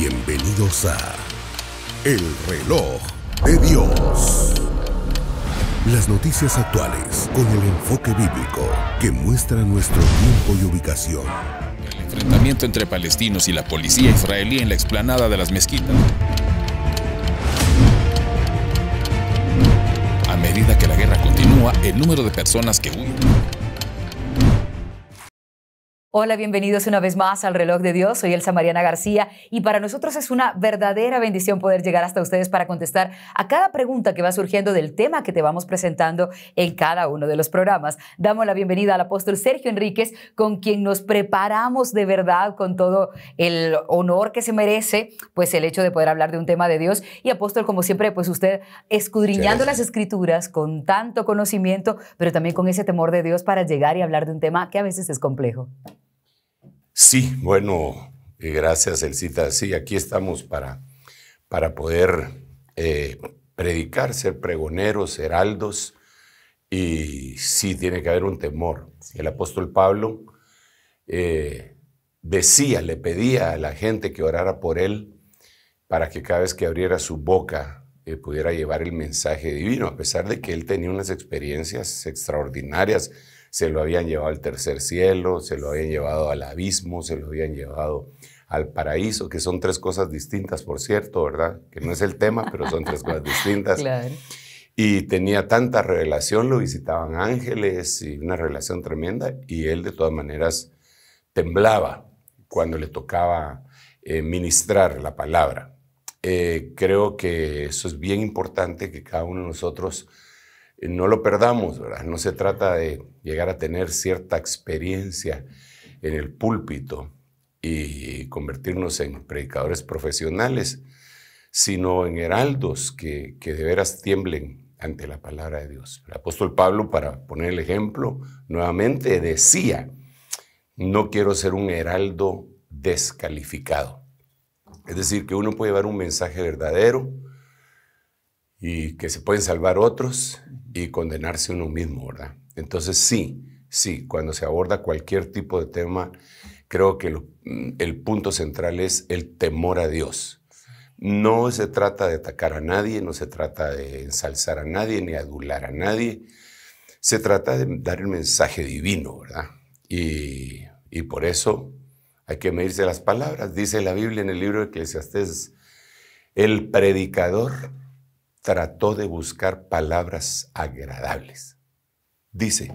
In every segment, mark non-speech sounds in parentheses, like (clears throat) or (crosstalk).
Bienvenidos a El reloj de Dios. Las noticias actuales con el enfoque bíblico que muestra nuestro tiempo y ubicación. El enfrentamiento entre palestinos y la policía israelí en la explanada de las mezquitas. A medida que la guerra continúa, el número de personas que huyen Hola, bienvenidos una vez más al reloj de Dios. Soy Elsa Mariana García y para nosotros es una verdadera bendición poder llegar hasta ustedes para contestar a cada pregunta que va surgiendo del tema que te vamos presentando en cada uno de los programas. Damos la bienvenida al apóstol Sergio Enríquez, con quien nos preparamos de verdad con todo el honor que se merece, pues el hecho de poder hablar de un tema de Dios. Y apóstol, como siempre, pues usted escudriñando las escrituras con tanto conocimiento, pero también con ese temor de Dios para llegar y hablar de un tema que a veces es complejo. Sí, bueno, eh, gracias Elcita. Sí, aquí estamos para, para poder eh, predicar, ser pregoneros, heraldos, y sí, tiene que haber un temor. El apóstol Pablo eh, decía, le pedía a la gente que orara por él para que cada vez que abriera su boca pudiera llevar el mensaje divino, a pesar de que él tenía unas experiencias extraordinarias se lo habían llevado al tercer cielo, se lo habían llevado al abismo, se lo habían llevado al paraíso, que son tres cosas distintas, por cierto, ¿verdad? Que no es el tema, pero son tres cosas distintas. (laughs) Y tenía tanta relación, lo visitaban ángeles y una relación tremenda, y él de todas maneras temblaba cuando le tocaba eh, ministrar la palabra. Eh, creo que eso es bien importante que cada uno de nosotros no lo perdamos, ¿verdad? No se trata de llegar a tener cierta experiencia en el púlpito y convertirnos en predicadores profesionales, sino en heraldos que, que de veras tiemblen ante la palabra de Dios. El apóstol Pablo, para poner el ejemplo, nuevamente decía, no quiero ser un heraldo descalificado. Es decir, que uno puede llevar un mensaje verdadero y que se pueden salvar otros y condenarse uno mismo, ¿verdad? Entonces sí, sí, cuando se aborda cualquier tipo de tema, creo que mm, el punto central es el temor a Dios. No se trata de atacar a nadie, no se trata de ensalzar a nadie, ni adular a nadie. Se trata de dar el mensaje divino, ¿verdad? Y, por eso hay que medirse las palabras. Dice la Biblia en el libro de Eclesiastes, el predicador trató de buscar palabras agradables. Dice,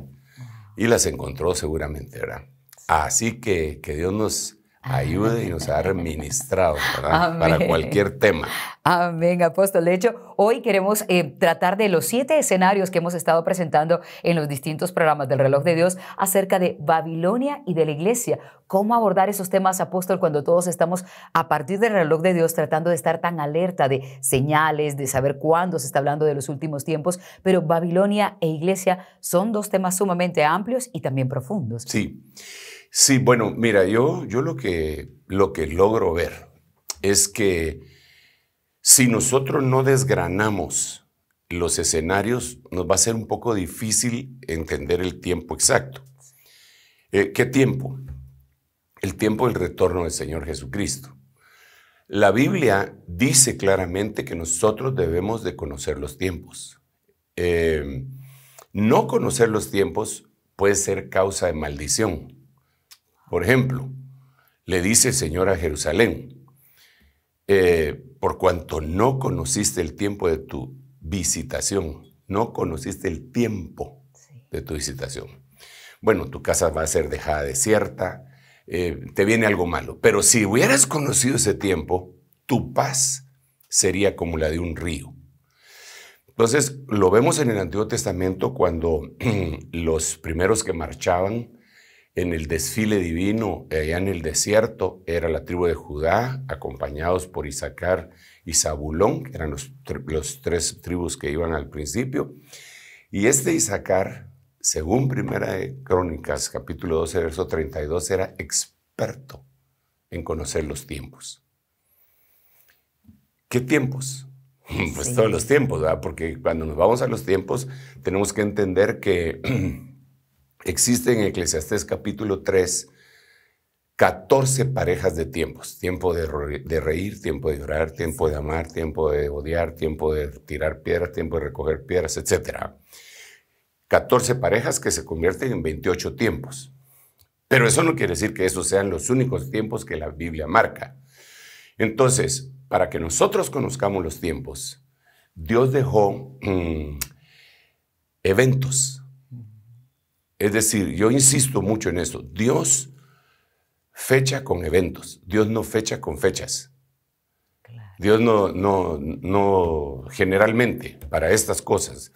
y las encontró seguramente, ¿verdad? Así que que Dios nos ayude y nos ha administrado para cualquier tema. Amén, apóstol. De hecho, hoy queremos eh, tratar de los siete escenarios que hemos estado presentando en los distintos programas del reloj de Dios acerca de Babilonia y de la iglesia. ¿Cómo abordar esos temas, apóstol, cuando todos estamos a partir del reloj de Dios tratando de estar tan alerta de señales, de saber cuándo se está hablando de los últimos tiempos? Pero Babilonia e iglesia son dos temas sumamente amplios y también profundos. Sí. Sí, bueno, mira, yo, yo lo, que, lo que logro ver es que si nosotros no desgranamos los escenarios, nos va a ser un poco difícil entender el tiempo exacto. Eh, ¿Qué tiempo? El tiempo del retorno del Señor Jesucristo. La Biblia dice claramente que nosotros debemos de conocer los tiempos. Eh, no conocer los tiempos puede ser causa de maldición. Por ejemplo, le dice el Señor a Jerusalén, eh, por cuanto no conociste el tiempo de tu visitación, no conociste el tiempo de tu visitación. Bueno, tu casa va a ser dejada desierta, eh, te viene algo malo, pero si hubieras conocido ese tiempo, tu paz sería como la de un río. Entonces, lo vemos en el Antiguo Testamento cuando (clears throat) los primeros que marchaban en el desfile divino allá en el desierto era la tribu de Judá, acompañados por Isaacar y Zabulón, que eran los, tres tribus que iban al principio. Y este Isaacar, según Primera de Crónicas, capítulo 12, verso 32, era experto en conocer los tiempos. ¿Qué tiempos? (laughs) Pues todos los tiempos, ¿verdad? Porque cuando nos vamos a los tiempos, tenemos que entender que (clears throat) Existen en Eclesiastés capítulo 3 14 parejas de tiempos. Tiempo de, reír, tiempo de llorar, tiempo de amar, tiempo de odiar, tiempo de tirar piedras, tiempo de recoger piedras, etc. 14 parejas que se convierten en 28 tiempos. Pero eso no quiere decir que esos sean los únicos tiempos que la Biblia marca. Entonces, para que nosotros conozcamos los tiempos, Dios dejó mm, eventos es decir, yo insisto mucho en esto. Dios fecha con eventos. Dios no fecha con fechas. Dios no, no, no, generalmente para estas cosas,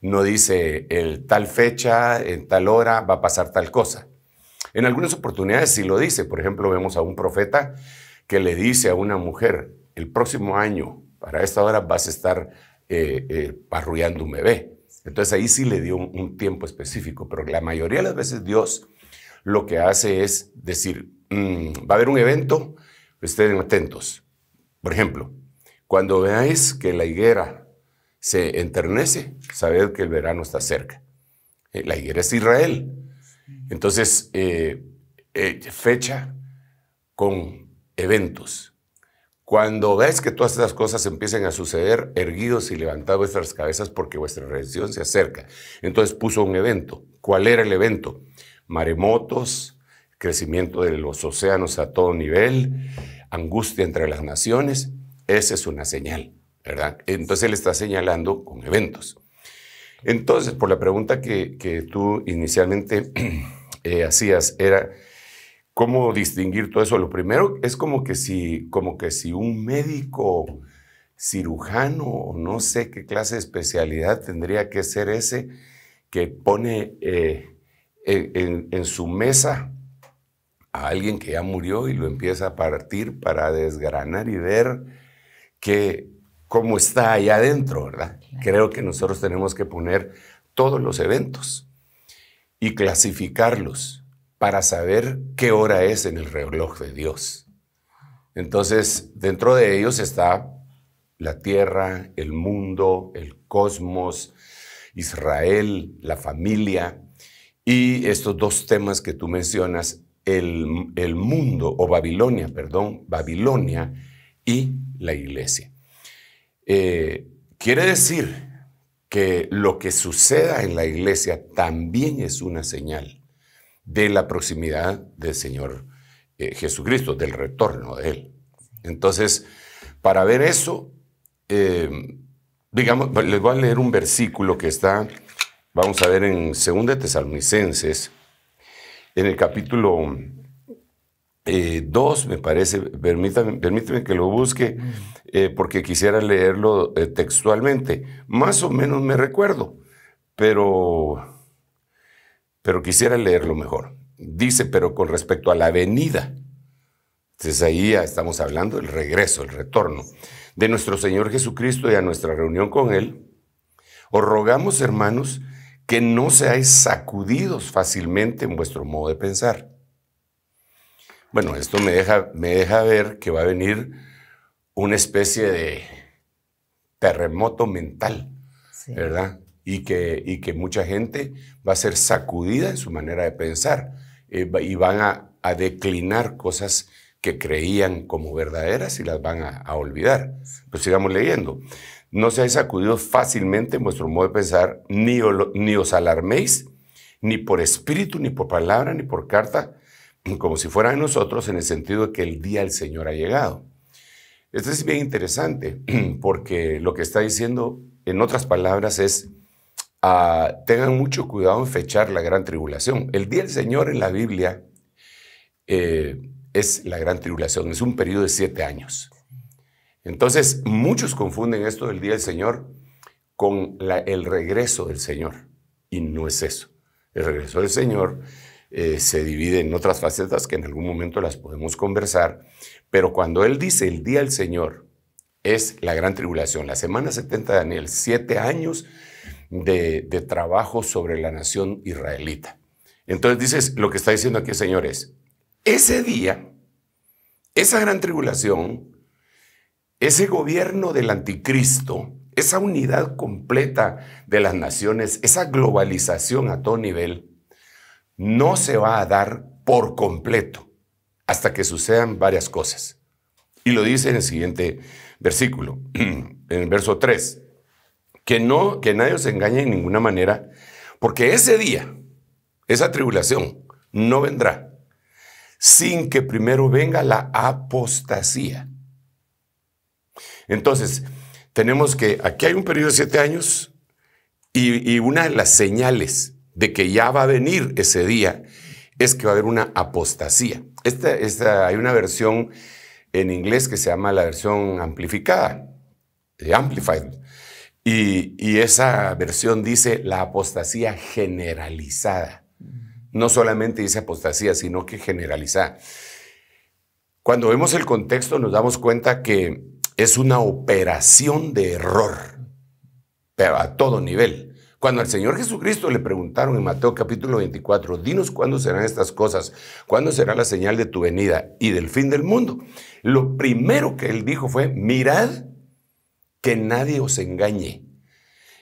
no dice el tal fecha, en tal hora va a pasar tal cosa. En algunas oportunidades sí lo dice. Por ejemplo, vemos a un profeta que le dice a una mujer, el próximo año, para esta hora vas a estar eh, eh un bebé. Entonces ahí sí le dio un, tiempo específico, pero la mayoría de las veces Dios lo que hace es decir, mm, va a haber un evento, estén atentos. Por ejemplo, cuando veáis que la higuera se enternece, sabed que el verano está cerca. Eh, la higuera es Israel. Entonces, eh, eh, fecha con eventos. Cuando ves que todas estas cosas empiezan a suceder, erguidos y levantad vuestras cabezas porque vuestra redención se acerca. Entonces puso un evento. ¿Cuál era el evento? Maremotos, crecimiento de los océanos a todo nivel, angustia entre las naciones. Esa es una señal, ¿verdad? Entonces él está señalando con eventos. Entonces, por la pregunta que, tú inicialmente (clears throat) eh, hacías, era ¿Cómo distinguir todo eso? Lo primero es como que si, como que si un médico cirujano o no sé qué clase de especialidad tendría que ser ese que pone eh, en, su mesa a alguien que ya murió y lo empieza a partir para desgranar y ver cómo está allá adentro, ¿verdad? Creo que nosotros tenemos que poner todos los eventos y clasificarlos para saber qué hora es en el reloj de Dios. Entonces, dentro de ellos está la tierra, el mundo, el cosmos, Israel, la familia y estos dos temas que tú mencionas, el, mundo o Babilonia, perdón, Babilonia y la iglesia. Eh, quiere decir que lo que suceda en la iglesia también es una señal de la proximidad del Señor eh, Jesucristo, del retorno de Él. Entonces, para ver eso, eh, digamos, pues, les voy a leer un versículo que está, vamos a ver en 2 Tesalonicenses, en el capítulo 2, eh, me parece, permítanme que lo busque, porque quisiera leerlo textualmente. Más o menos me recuerdo, pero pero quisiera leerlo mejor. Dice, pero con respecto a la venida, entonces ahí ya estamos hablando del regreso, el retorno de nuestro Señor Jesucristo y a nuestra reunión con Él, os rogamos, hermanos, que no seáis sacudidos fácilmente en vuestro modo de pensar. Bueno, esto me deja, me deja ver que va a venir una especie de terremoto mental, ¿verdad? y que, y que mucha gente va a ser sacudida en su manera de pensar eh, y van a, declinar cosas que creían como verdaderas y las van a, olvidar. Pues sigamos leyendo. No seáis sacudidos fácilmente en vuestro modo de pensar, ni, ni os alarméis, ni por espíritu, ni por palabra, ni por carta, (clears throat) como si fuera de nosotros, en el sentido de que el día del Señor ha llegado. Esto es bien interesante, (clears throat) porque lo que está diciendo, en otras palabras, es, tengan mucho cuidado en fechar la gran tribulación. El día del Señor en la Biblia eh, es la gran tribulación, es un periodo de siete años. Entonces, muchos confunden esto del día del Señor con el regreso del Señor, y no es eso. El regreso del Señor eh, se divide en otras facetas que en algún momento las podemos conversar, pero cuando Él dice el día del Señor, es la gran tribulación, la semana 70 de Daniel, siete años de, trabajo sobre la nación israelita. Entonces dices, lo que está diciendo aquí, señores, ese día, esa gran tribulación, ese gobierno del anticristo, esa unidad completa de las naciones, esa globalización a todo nivel, no se va a dar por completo hasta que sucedan varias cosas. Y lo dice en el siguiente versículo, (clears throat) en el verso 3. Que no, que nadie os engañe de ninguna manera, porque ese día, esa tribulación, no vendrá sin que primero venga la apostasía. Entonces, tenemos que, aquí hay un periodo de siete años y, una de las señales de que ya va a venir ese día es que va a haber una apostasía. Esta, esta, hay una versión en inglés que se llama la versión amplificada, eh, Amplified, y, esa versión dice la apostasía generalizada. No solamente dice apostasía, sino que generalizada. Cuando vemos el contexto nos damos cuenta que es una operación de error, pero a todo nivel. Cuando al Señor Jesucristo le preguntaron en Mateo capítulo 24, dinos cuándo serán estas cosas, cuándo será la señal de tu venida y del fin del mundo, lo primero que él dijo fue, mirad que nadie os engañe.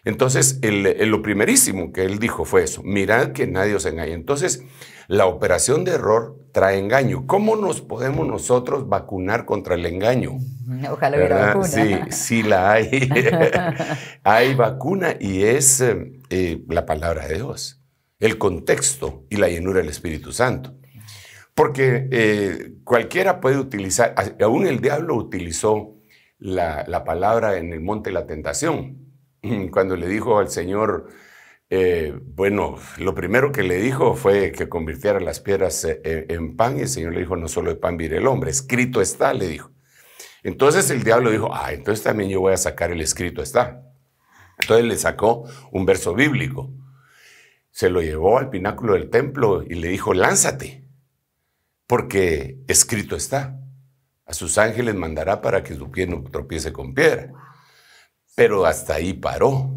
Entonces, lo primerísimo que él dijo fue eso, mirad que nadie os engañe. Entonces, la operación de error trae engaño. ¿Cómo nos podemos nosotros vacunar contra el engaño? (laughs) Ojalá hubiera vacuna. Sí, sí la hay. (laughs) hay vacuna y es eh, eh, la palabra de Dios, el contexto y la llenura del Espíritu Santo. Porque eh, cualquiera puede utilizar, aún el diablo utilizó la, palabra en el monte de la tentación, (clears throat) cuando le dijo al Señor, eh, bueno, lo primero que le dijo fue que convirtiera las piedras eh, eh, en, pan y el Señor le dijo, no solo de pan vive el hombre, escrito está, le dijo. Entonces el diablo dijo, ah, entonces también yo voy a sacar el escrito está. Entonces le sacó un verso bíblico, se lo llevó al pináculo del templo y le dijo, lánzate, porque escrito está. A sus ángeles mandará para que su pie no tropiece con piedra. Pero hasta ahí paró.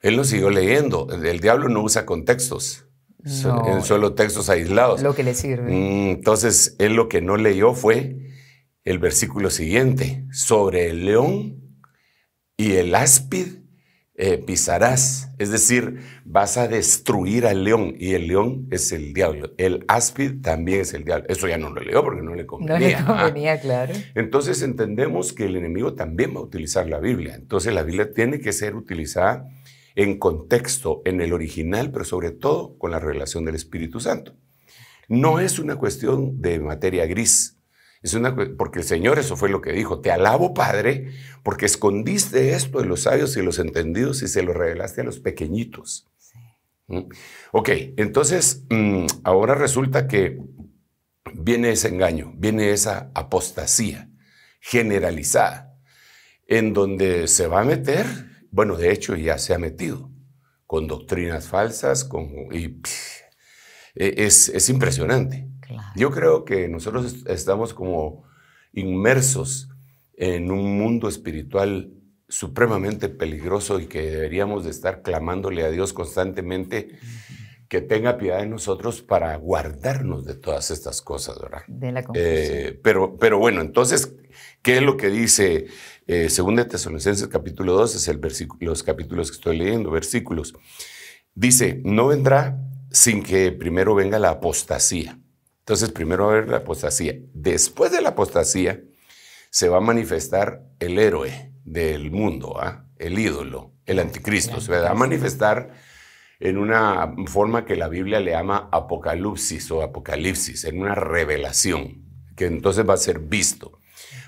Él lo siguió leyendo. El diablo no usa contextos. en solo textos aislados. Lo que le sirve. Mm, entonces, él lo que no leyó fue el versículo siguiente, sobre el león y el áspid eh, pisarás. Es decir, vas a destruir al león. Y el león es el diablo. El áspid también es el diablo. Eso ya no lo leo porque no le convenía. No le convenía, claro. (laughs) Entonces entendemos que el enemigo también va a utilizar la Biblia. Entonces la Biblia tiene que ser utilizada en contexto, en el original, pero sobre todo con la revelación del Espíritu Santo. No es una cuestión de materia gris. Es una, porque el Señor eso fue lo que dijo, te alabo Padre, porque escondiste esto de los sabios y los entendidos y se lo revelaste a los pequeñitos. ¿Mm? Ok, entonces mm, ahora resulta que viene ese engaño, viene esa apostasía generalizada, en donde se va a meter, bueno, de hecho ya se ha metido, con doctrinas falsas, y e, es, es impresionante. Yo creo que nosotros estamos como inmersos en un mundo espiritual supremamente peligroso y que deberíamos de estar clamándole a Dios constantemente que tenga piedad de nosotros para guardarnos de todas estas cosas, ¿verdad? De la eh, pero, pero bueno, entonces, ¿qué es lo que dice eh, según de Tesalonicenses capítulo 2? Es el los capítulos que estoy leyendo, versículos. Dice, no vendrá sin que primero venga la apostasía entonces, primero va a haber la apostasía. Después de la apostasía, se va a manifestar el héroe del mundo, ¿ah? el ídolo, el anticristo. Se va a manifestar en una forma que la Biblia le llama apocalipsis o apocalipsis, en una revelación, que entonces va a ser visto.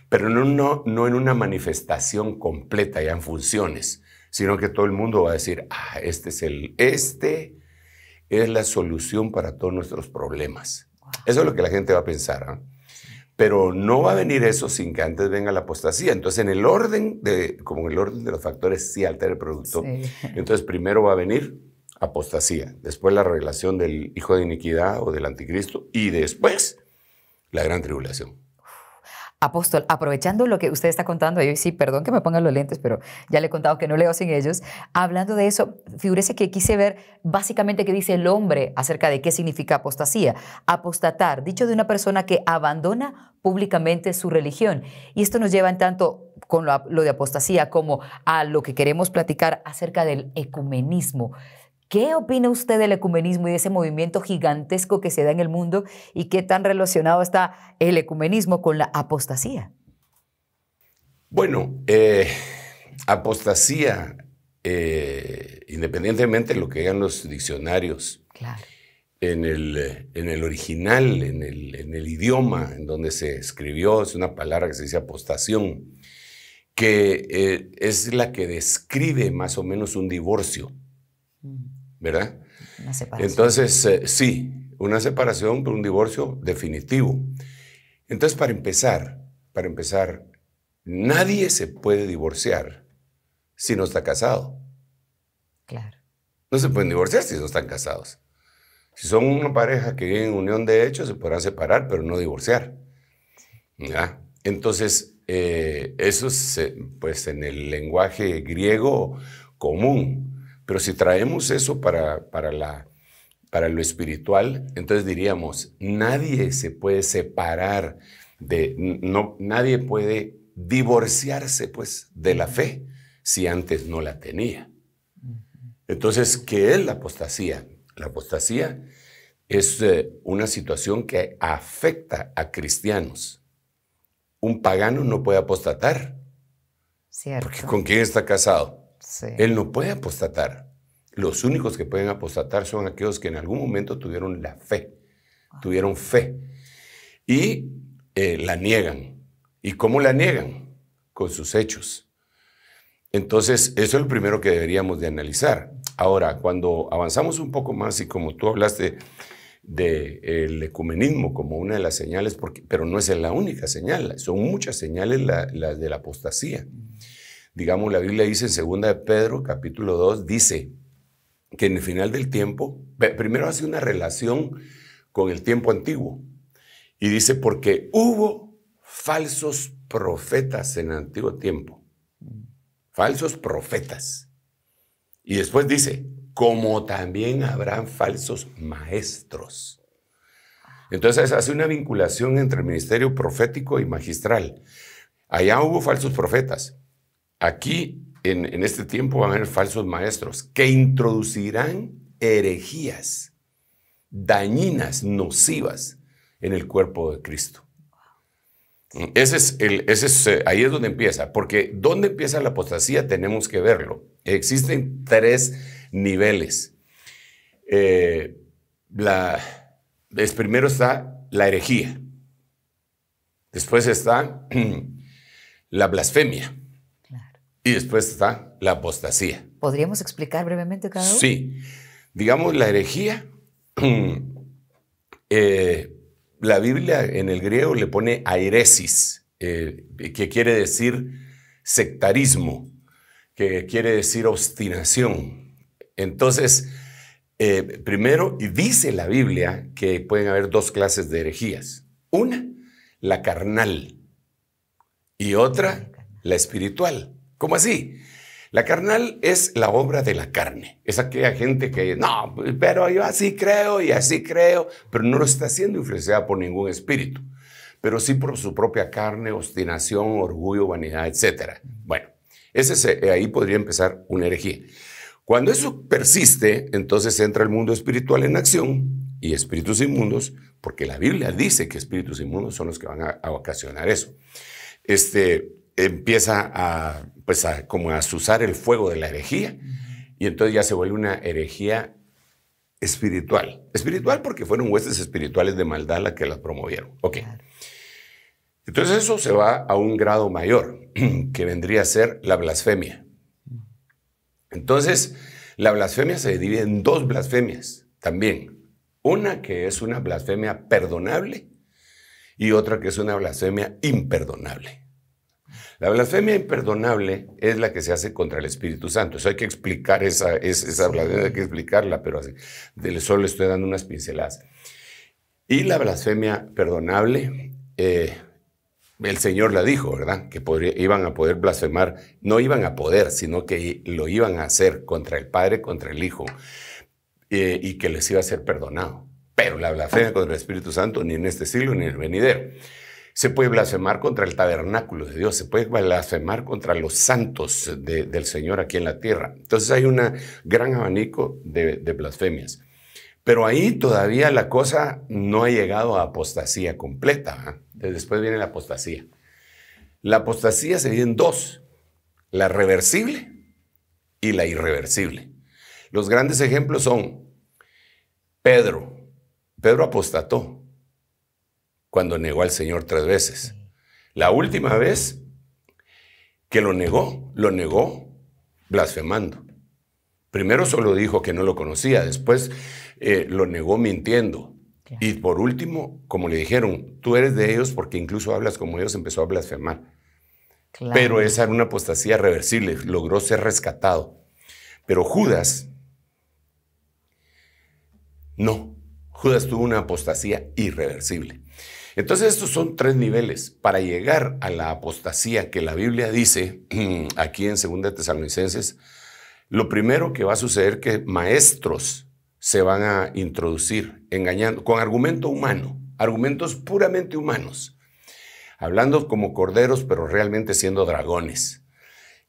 Pero no, no, en una manifestación completa, ya en funciones, sino que todo el mundo va a decir, ah, este es el, este es la solución para todos nuestros problemas eso es lo que la gente va a pensar. ¿ah? Pero no va a venir eso sin que antes venga la apostasía. Entonces, en el orden de, como en el orden de los factores sí altera el producto. Entonces, primero va a venir apostasía, después la revelación del hijo de iniquidad o del anticristo y después la gran tribulación. Apóstol, aprovechando lo que usted está contando, hoy sí, perdón que me pongan los lentes, pero ya le he contado que no leo sin ellos. Hablando de eso, figúrese que quise ver básicamente qué dice el hombre acerca de qué significa apostasía. Apostatar, dicho de una persona que abandona públicamente su religión. Y esto nos lleva en tanto con lo de apostasía como a lo que queremos platicar acerca del ecumenismo. ¿Qué opina usted del ecumenismo y de ese movimiento gigantesco que se da en el mundo y qué tan relacionado está el ecumenismo con la apostasía? Bueno, eh, apostasía, eh, independientemente de lo que digan los diccionarios, claro. en, el, en el original, en el, en el, idioma en donde se escribió, es una palabra que se dice apostación, que eh, es la que describe más o menos un divorcio. ¿verdad? Una separación. Entonces, eh, sí, una separación por un divorcio definitivo. Entonces, para empezar, para empezar, nadie se puede divorciar si no está casado. Claro. No se pueden divorciar si no están casados. Si son una pareja que vive en unión de hecho, se podrán separar, pero no divorciar. Entonces, eh, eso es, pues, en el lenguaje griego común pero si traemos eso para, para, la, para lo espiritual, entonces diríamos, nadie se puede separar de, no, nadie puede divorciarse pues de la fe si antes no la tenía. Entonces, ¿qué es la apostasía? La apostasía es eh, una situación que afecta a cristianos. Un pagano no puede apostatar. Cierto. Porque ¿con quién está casado? Él no puede apostatar. Los únicos que pueden apostatar son aquellos que en algún momento tuvieron la fe, ah. tuvieron fe y eh, la niegan. ¿Y cómo la niegan? Con sus hechos. Entonces, eso es lo primero que deberíamos de analizar. Ahora, cuando avanzamos un poco más y como tú hablaste del de, ecumenismo como una de las señales, pero no es la única señal, son muchas señales las de la apostasía. Mm digamos, la Biblia dice en segunda de Pedro, capítulo 2, dice que en el final del tiempo, primero hace una relación con el tiempo antiguo. Y dice, porque hubo falsos profetas en el antiguo tiempo. Falsos profetas. Y después dice, como también habrán falsos maestros. Entonces hace una vinculación entre el ministerio profético y magistral. Allá hubo falsos profetas, Aquí, en, este tiempo, van a haber falsos maestros que introducirán herejías dañinas, nocivas en el cuerpo de Cristo. Ese es eh, ahí es donde empieza, porque ¿dónde empieza la apostasía? Tenemos que verlo. Existen tres niveles. Eh, primero está la herejía, después está (clears throat) la blasfemia y después está la apostasía. ¿Podríamos explicar brevemente cada uno? Sí. Digamos, la herejía, (clears throat) eh, la Biblia en el griego le pone airesis, eh, que quiere decir sectarismo, que quiere decir obstinación. Entonces, eh, primero, y dice la Biblia que pueden haber dos clases de herejías. Una, la carnal, y otra, la espiritual. ¿Cómo así? La carnal es la obra de la carne. Es aquella gente que, no, pero yo así creo y así creo, pero no lo está siendo influenciada por ningún espíritu, pero sí por su propia carne, obstinación, orgullo, vanidad, etc. Bueno, ese, eh, ahí podría empezar una herejía. Cuando eso persiste, entonces entra el mundo espiritual en acción y espíritus inmundos, porque la Biblia dice que espíritus inmundos son los que van a, a ocasionar eso. Este empieza a pues como a azuzar el fuego de la herejía. Y entonces ya se vuelve una herejía espiritual. Espiritual porque fueron huestes espirituales de maldad las que las promovieron. Ok. Entonces eso se va a un grado mayor, (clears throat) que vendría a ser la blasfemia. Entonces, la blasfemia se divide en dos blasfemias también. Una que es una blasfemia perdonable y otra que es una blasfemia imperdonable. La blasfemia imperdonable es la que se hace contra el Espíritu Santo. Eso hay que explicar, esa, esa, blasfemia hay que explicarla, pero así, solo le estoy dando unas pinceladas. Y la blasfemia perdonable, eh, el Señor la dijo, ¿verdad? Que iban a poder blasfemar, no iban a poder, sino que lo iban a hacer contra el Padre, contra el Hijo, eh, y que les iba a ser perdonado. Pero la blasfemia contra el Espíritu Santo ni en este siglo ni en el venidero. Se puede blasfemar contra el tabernáculo de Dios, se puede blasfemar contra los santos del Señor aquí en la tierra. Entonces hay un gran abanico de, blasfemias. Pero ahí todavía la cosa no ha llegado a apostasía completa. ¿ah? Después viene la apostasía. La apostasía se divide en dos, la reversible y la irreversible. Los grandes ejemplos son Pedro. Pedro apostató, cuando negó al Señor tres veces. La última vez que lo negó, lo negó blasfemando. Primero solo dijo que no lo conocía, después eh, lo negó mintiendo. Y por último, como le dijeron, tú eres de ellos porque incluso hablas como ellos, empezó a blasfemar. Pero esa era una apostasía reversible, logró ser rescatado. Pero Judas, no, Judas tuvo una apostasía irreversible. Entonces estos son tres niveles. Para llegar a la apostasía que la Biblia dice (clears throat) aquí en 2 Tesalonicenses, lo primero que va a suceder es que maestros se van a introducir engañando con argumento humano, argumentos puramente humanos, hablando como corderos pero realmente siendo dragones.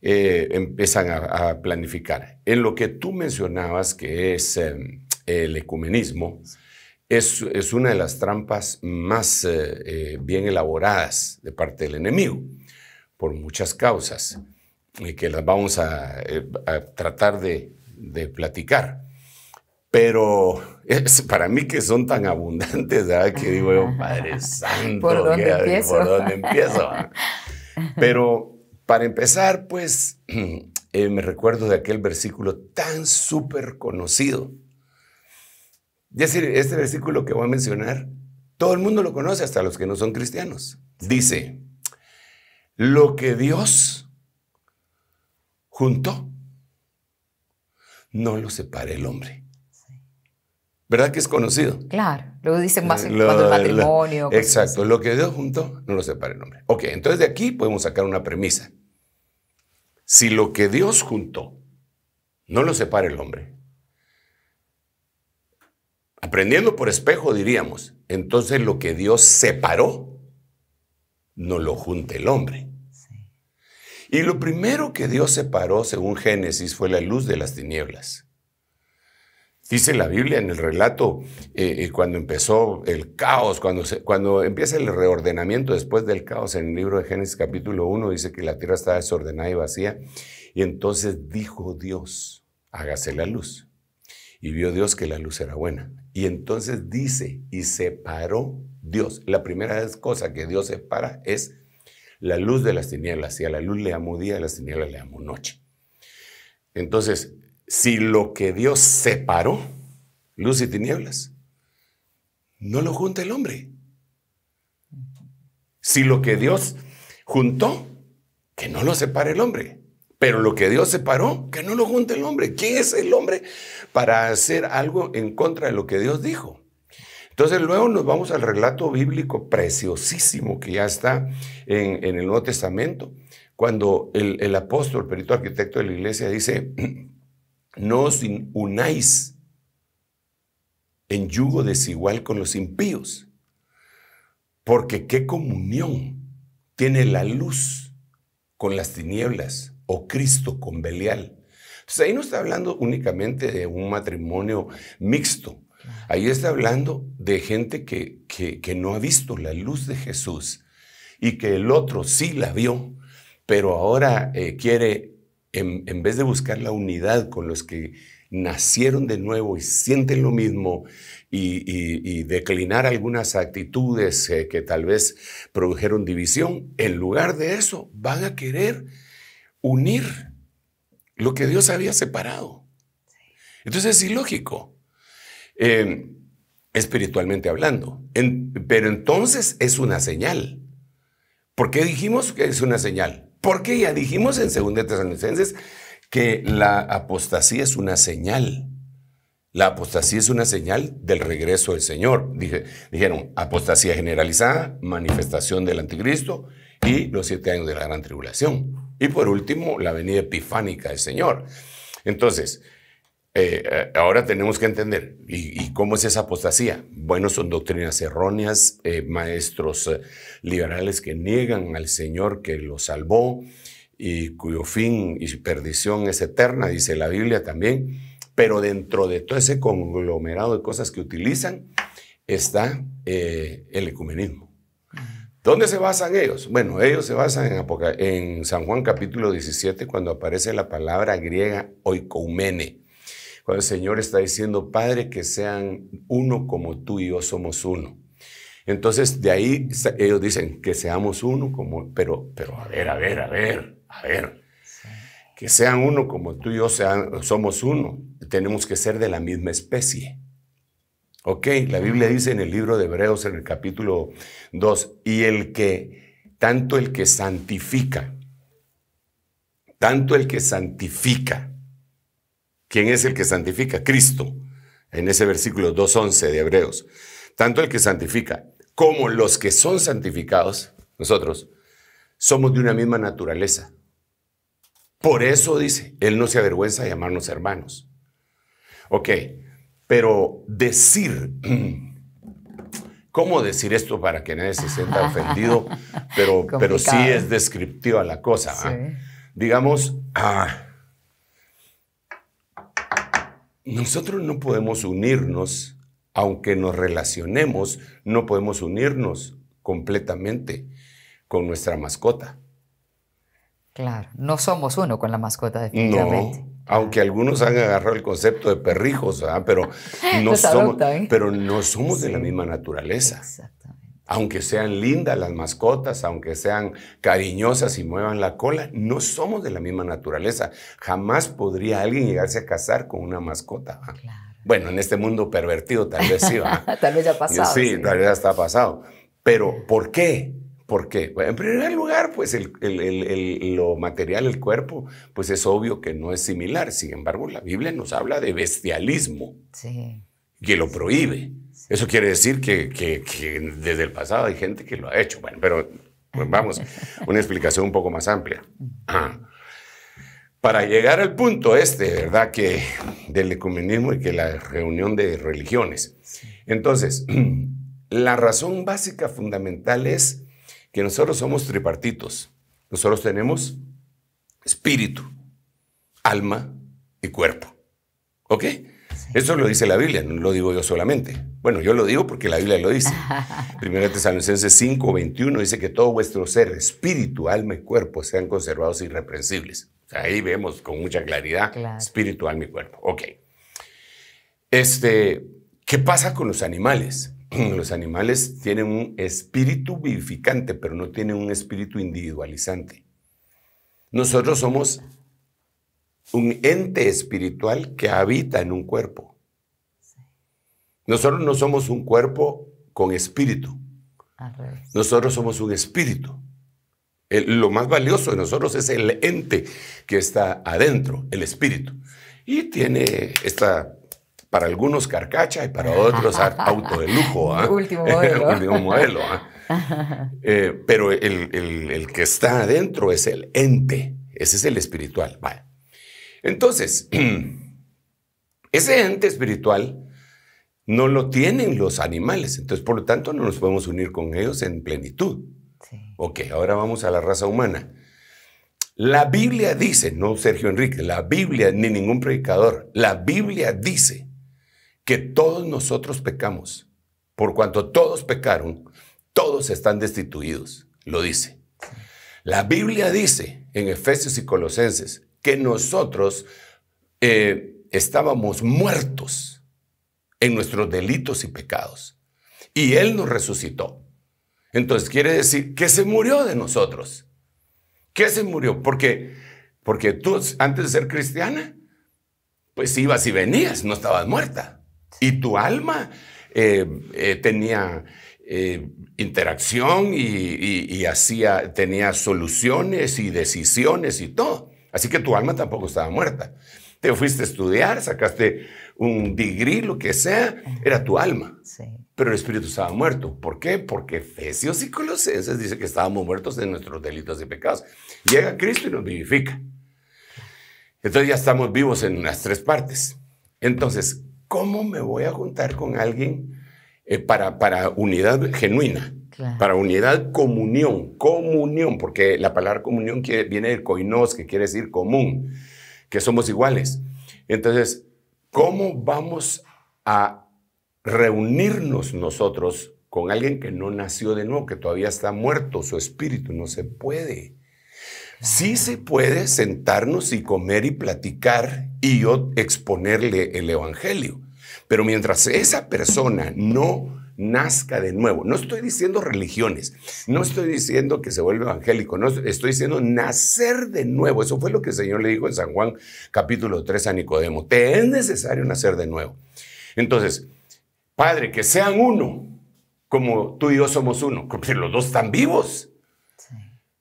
Eh, empiezan a, planificar. En lo que tú mencionabas, que es em, el ecumenismo, es, una de las trampas más eh, eh, bien elaboradas de parte del enemigo, por muchas causas, y que las vamos a, eh, tratar de, platicar. Pero es para mí que son tan abundantes, ¿verdad? Que digo yo, Padre Santo, ¿por dónde empiezo? dónde empiezo? (laughs) Pero para empezar, pues, (clears throat) me recuerdo de aquel versículo tan súper conocido es decir, este versículo que voy a mencionar, todo el mundo lo conoce, hasta los que no son cristianos. Dice, lo que Dios juntó, no lo separe el hombre. ¿Verdad que es conocido? Claro, lo dicen más eh, lo, cuanto al matrimonio. exacto, lo que Dios juntó no lo separa el hombre. Ok, entonces de aquí podemos sacar una premisa. Si lo que Dios juntó no lo separa el hombre, aprendiendo por espejo, diríamos. Entonces lo que Dios separó, no lo junta el hombre. Y lo primero que Dios separó, según Génesis, fue la luz de las tinieblas. Dice la Biblia en el relato, eh, eh, cuando empezó el caos, cuando, cuando empieza el reordenamiento después del caos, en el libro de Génesis capítulo 1 dice que la tierra estaba desordenada y vacía. Y entonces dijo Dios, hágase la luz. Y vio Dios que la luz era buena. Y entonces dice, y separó Dios. La primera cosa que Dios separa es la luz de las tinieblas. Y a la luz le amo día, a las tinieblas le amo noche. Entonces, si lo que Dios separó, luz y tinieblas, no lo junta el hombre. Si lo que Dios juntó, que no lo separe el hombre. Pero lo que Dios separó, que no lo junta el hombre. ¿Quién es el hombre para hacer algo en contra de lo que Dios dijo. Entonces luego nos vamos al relato bíblico preciosísimo que ya está en, el Nuevo Testamento, cuando el, el apóstol, perito arquitecto de la iglesia, dice, (clears throat) no os unáis en yugo desigual con los impíos, porque qué comunión tiene la luz con las tinieblas o Cristo con Belial. Entonces ahí no está hablando únicamente de un matrimonio mixto, ahí está hablando de gente que, que, no ha visto la luz de Jesús y que el otro sí la vio, pero ahora eh, quiere, en, vez de buscar la unidad con los que nacieron de nuevo y sienten lo mismo y, declinar algunas actitudes eh, que tal vez produjeron división, en lugar de eso van a querer unir lo que Dios había separado. Entonces es ilógico, em, espiritualmente hablando. pero entonces es una señal. ¿Por qué dijimos que es una señal? Porque ya dijimos en 2 Tesalonicenses que la apostasía es una señal. La apostasía es una señal del regreso del Señor. dijeron, apostasía generalizada, manifestación del anticristo y los siete años de la gran tribulación. Y por último, la venida epifánica del Señor. Entonces, eh, eh, ahora tenemos que entender, ¿y, cómo es esa apostasía? Bueno, son doctrinas erróneas, eh, maestros liberales que niegan al Señor que lo salvó y cuyo fin y perdición es eterna, dice la Biblia también, pero dentro de todo ese conglomerado de cosas que utilizan está el ecumenismo. ¿Dónde se basan ellos? Bueno, ellos se basan en, San Juan capítulo 17 cuando aparece la palabra griega oikoumene. Cuando el Señor está diciendo, Padre, que sean uno como tú y yo somos uno. Entonces, de ahí ellos dicen que seamos uno como, pero, pero a ver, a ver, a ver, a ver. Que sean uno como tú y yo sean, somos uno. Tenemos que ser de la misma especie. Ok, la Biblia dice en el libro de Hebreos, en el capítulo 2, y el que, tanto el que santifica, tanto el que santifica, ¿quién es el que santifica? Cristo, en ese versículo 2.11 de Hebreos, tanto el que santifica como los que son santificados, nosotros, somos de una misma naturaleza. Por eso dice, Él no se avergüenza de llamarnos hermanos. Ok, pero decir, ¿cómo decir esto para que nadie se sienta ofendido? (laughs) Pero, pero sí es descriptiva la cosa. ¿ah? Digamos, ah, nosotros no podemos unirnos, aunque nos relacionemos, no podemos unirnos completamente con nuestra mascota. Claro, no somos uno con la mascota definitivamente. Aunque algunos han agarrado el concepto de perrijos, pero (laughs) no somos, ¿eh? pero no somos de la misma naturaleza. Aunque sean lindas las mascotas, aunque sean cariñosas y muevan la cola, no somos de la misma naturaleza. Jamás podría alguien llegarse a casar con una mascota. Bueno, en este mundo pervertido tal vez sí. (laughs) tal vez ya ha pasado. Sí, sí, tal vez ya está pasado. Pero ¿por qué? ¿Por qué? en primer lugar, pues lo material, el cuerpo, pues es obvio que no es similar. Sin embargo, la Biblia nos habla de bestialismo, sí. que lo prohíbe. Eso quiere decir que, desde el pasado hay gente que lo ha hecho. Bueno, pero pues, vamos, una explicación un poco más amplia. Ah. Para llegar al punto este, ¿verdad? Que del ecumenismo y que la reunión de religiones. Entonces, (clears throat) la razón básica fundamental es que nosotros somos tripartitos. Nosotros tenemos espíritu, alma y cuerpo. ¿Ok? Eso lo dice la Biblia, no lo digo yo solamente. Bueno, yo lo digo porque la Biblia lo dice. (laughs) Primera Tesalonicenses 5, 21 dice que todo vuestro ser, espíritu, alma y cuerpo sean conservados irreprensibles. ahí vemos con mucha claridad espíritu, alma y cuerpo. Ok. Este, ¿Qué pasa con los animales? los animales tienen un espíritu vivificante, pero no tienen un espíritu individualizante. Nosotros somos un ente espiritual que habita en un cuerpo. Nosotros no somos un cuerpo con espíritu. Nosotros somos un espíritu. lo más valioso de nosotros es el ente que está adentro, el espíritu. Y tiene esta para algunos carcacha y para otros auto de lujo. ¿ah? (laughs) Último (laughs) modelo. Último modelo ¿ah? (laughs) eh, pero el, que está adentro es el ente, ese es el espiritual. Entonces, (clears throat) ese ente espiritual no lo tienen los animales, entonces por lo tanto no nos podemos unir con ellos en plenitud. Ok, ahora vamos a la raza humana. La Biblia dice, no Sergio Enrique, la Biblia ni ningún predicador, la Biblia dice que todos nosotros pecamos. Por cuanto todos pecaron, todos están destituidos, lo dice. La Biblia dice en Efesios y Colosenses que nosotros eh, estábamos muertos en nuestros delitos y pecados. Y Él nos resucitó. Entonces quiere decir que se murió de nosotros. ¿Qué se murió? Porque, porque tú antes de ser cristiana, pues ibas y venías, no estabas muerta. Y tu alma eh, eh, tenía eh, interacción y, hacía, tenía soluciones y decisiones y todo. Así que tu alma tampoco estaba muerta. Te fuiste a estudiar, sacaste un degree, lo que sea, era tu alma. Pero el espíritu estaba muerto. ¿Por qué? Porque Efesios y Colosenses dice que estábamos muertos de nuestros delitos y pecados. Llega Cristo y nos vivifica. Entonces ya estamos vivos en las tres partes. Entonces, ¿cómo me voy a juntar con alguien eh, para, para unidad genuina? Para unidad, comunión, comunión, porque la palabra comunión viene del coinos que quiere decir común, que somos iguales. Entonces, ¿cómo vamos a reunirnos nosotros con alguien que no nació de nuevo, que todavía está muerto, su espíritu? No se puede. Sí se puede sentarnos y comer y platicar y yo exponerle el Evangelio. Pero mientras esa persona no nazca de nuevo, no estoy diciendo religiones, no estoy diciendo que se vuelva evangélico, no estoy diciendo nacer de nuevo. Eso fue lo que el Señor le dijo en San Juan capítulo 3 a Nicodemo. Te es necesario nacer de nuevo. Entonces, Padre, que sean uno, como tú y yo somos uno, porque los dos están vivos.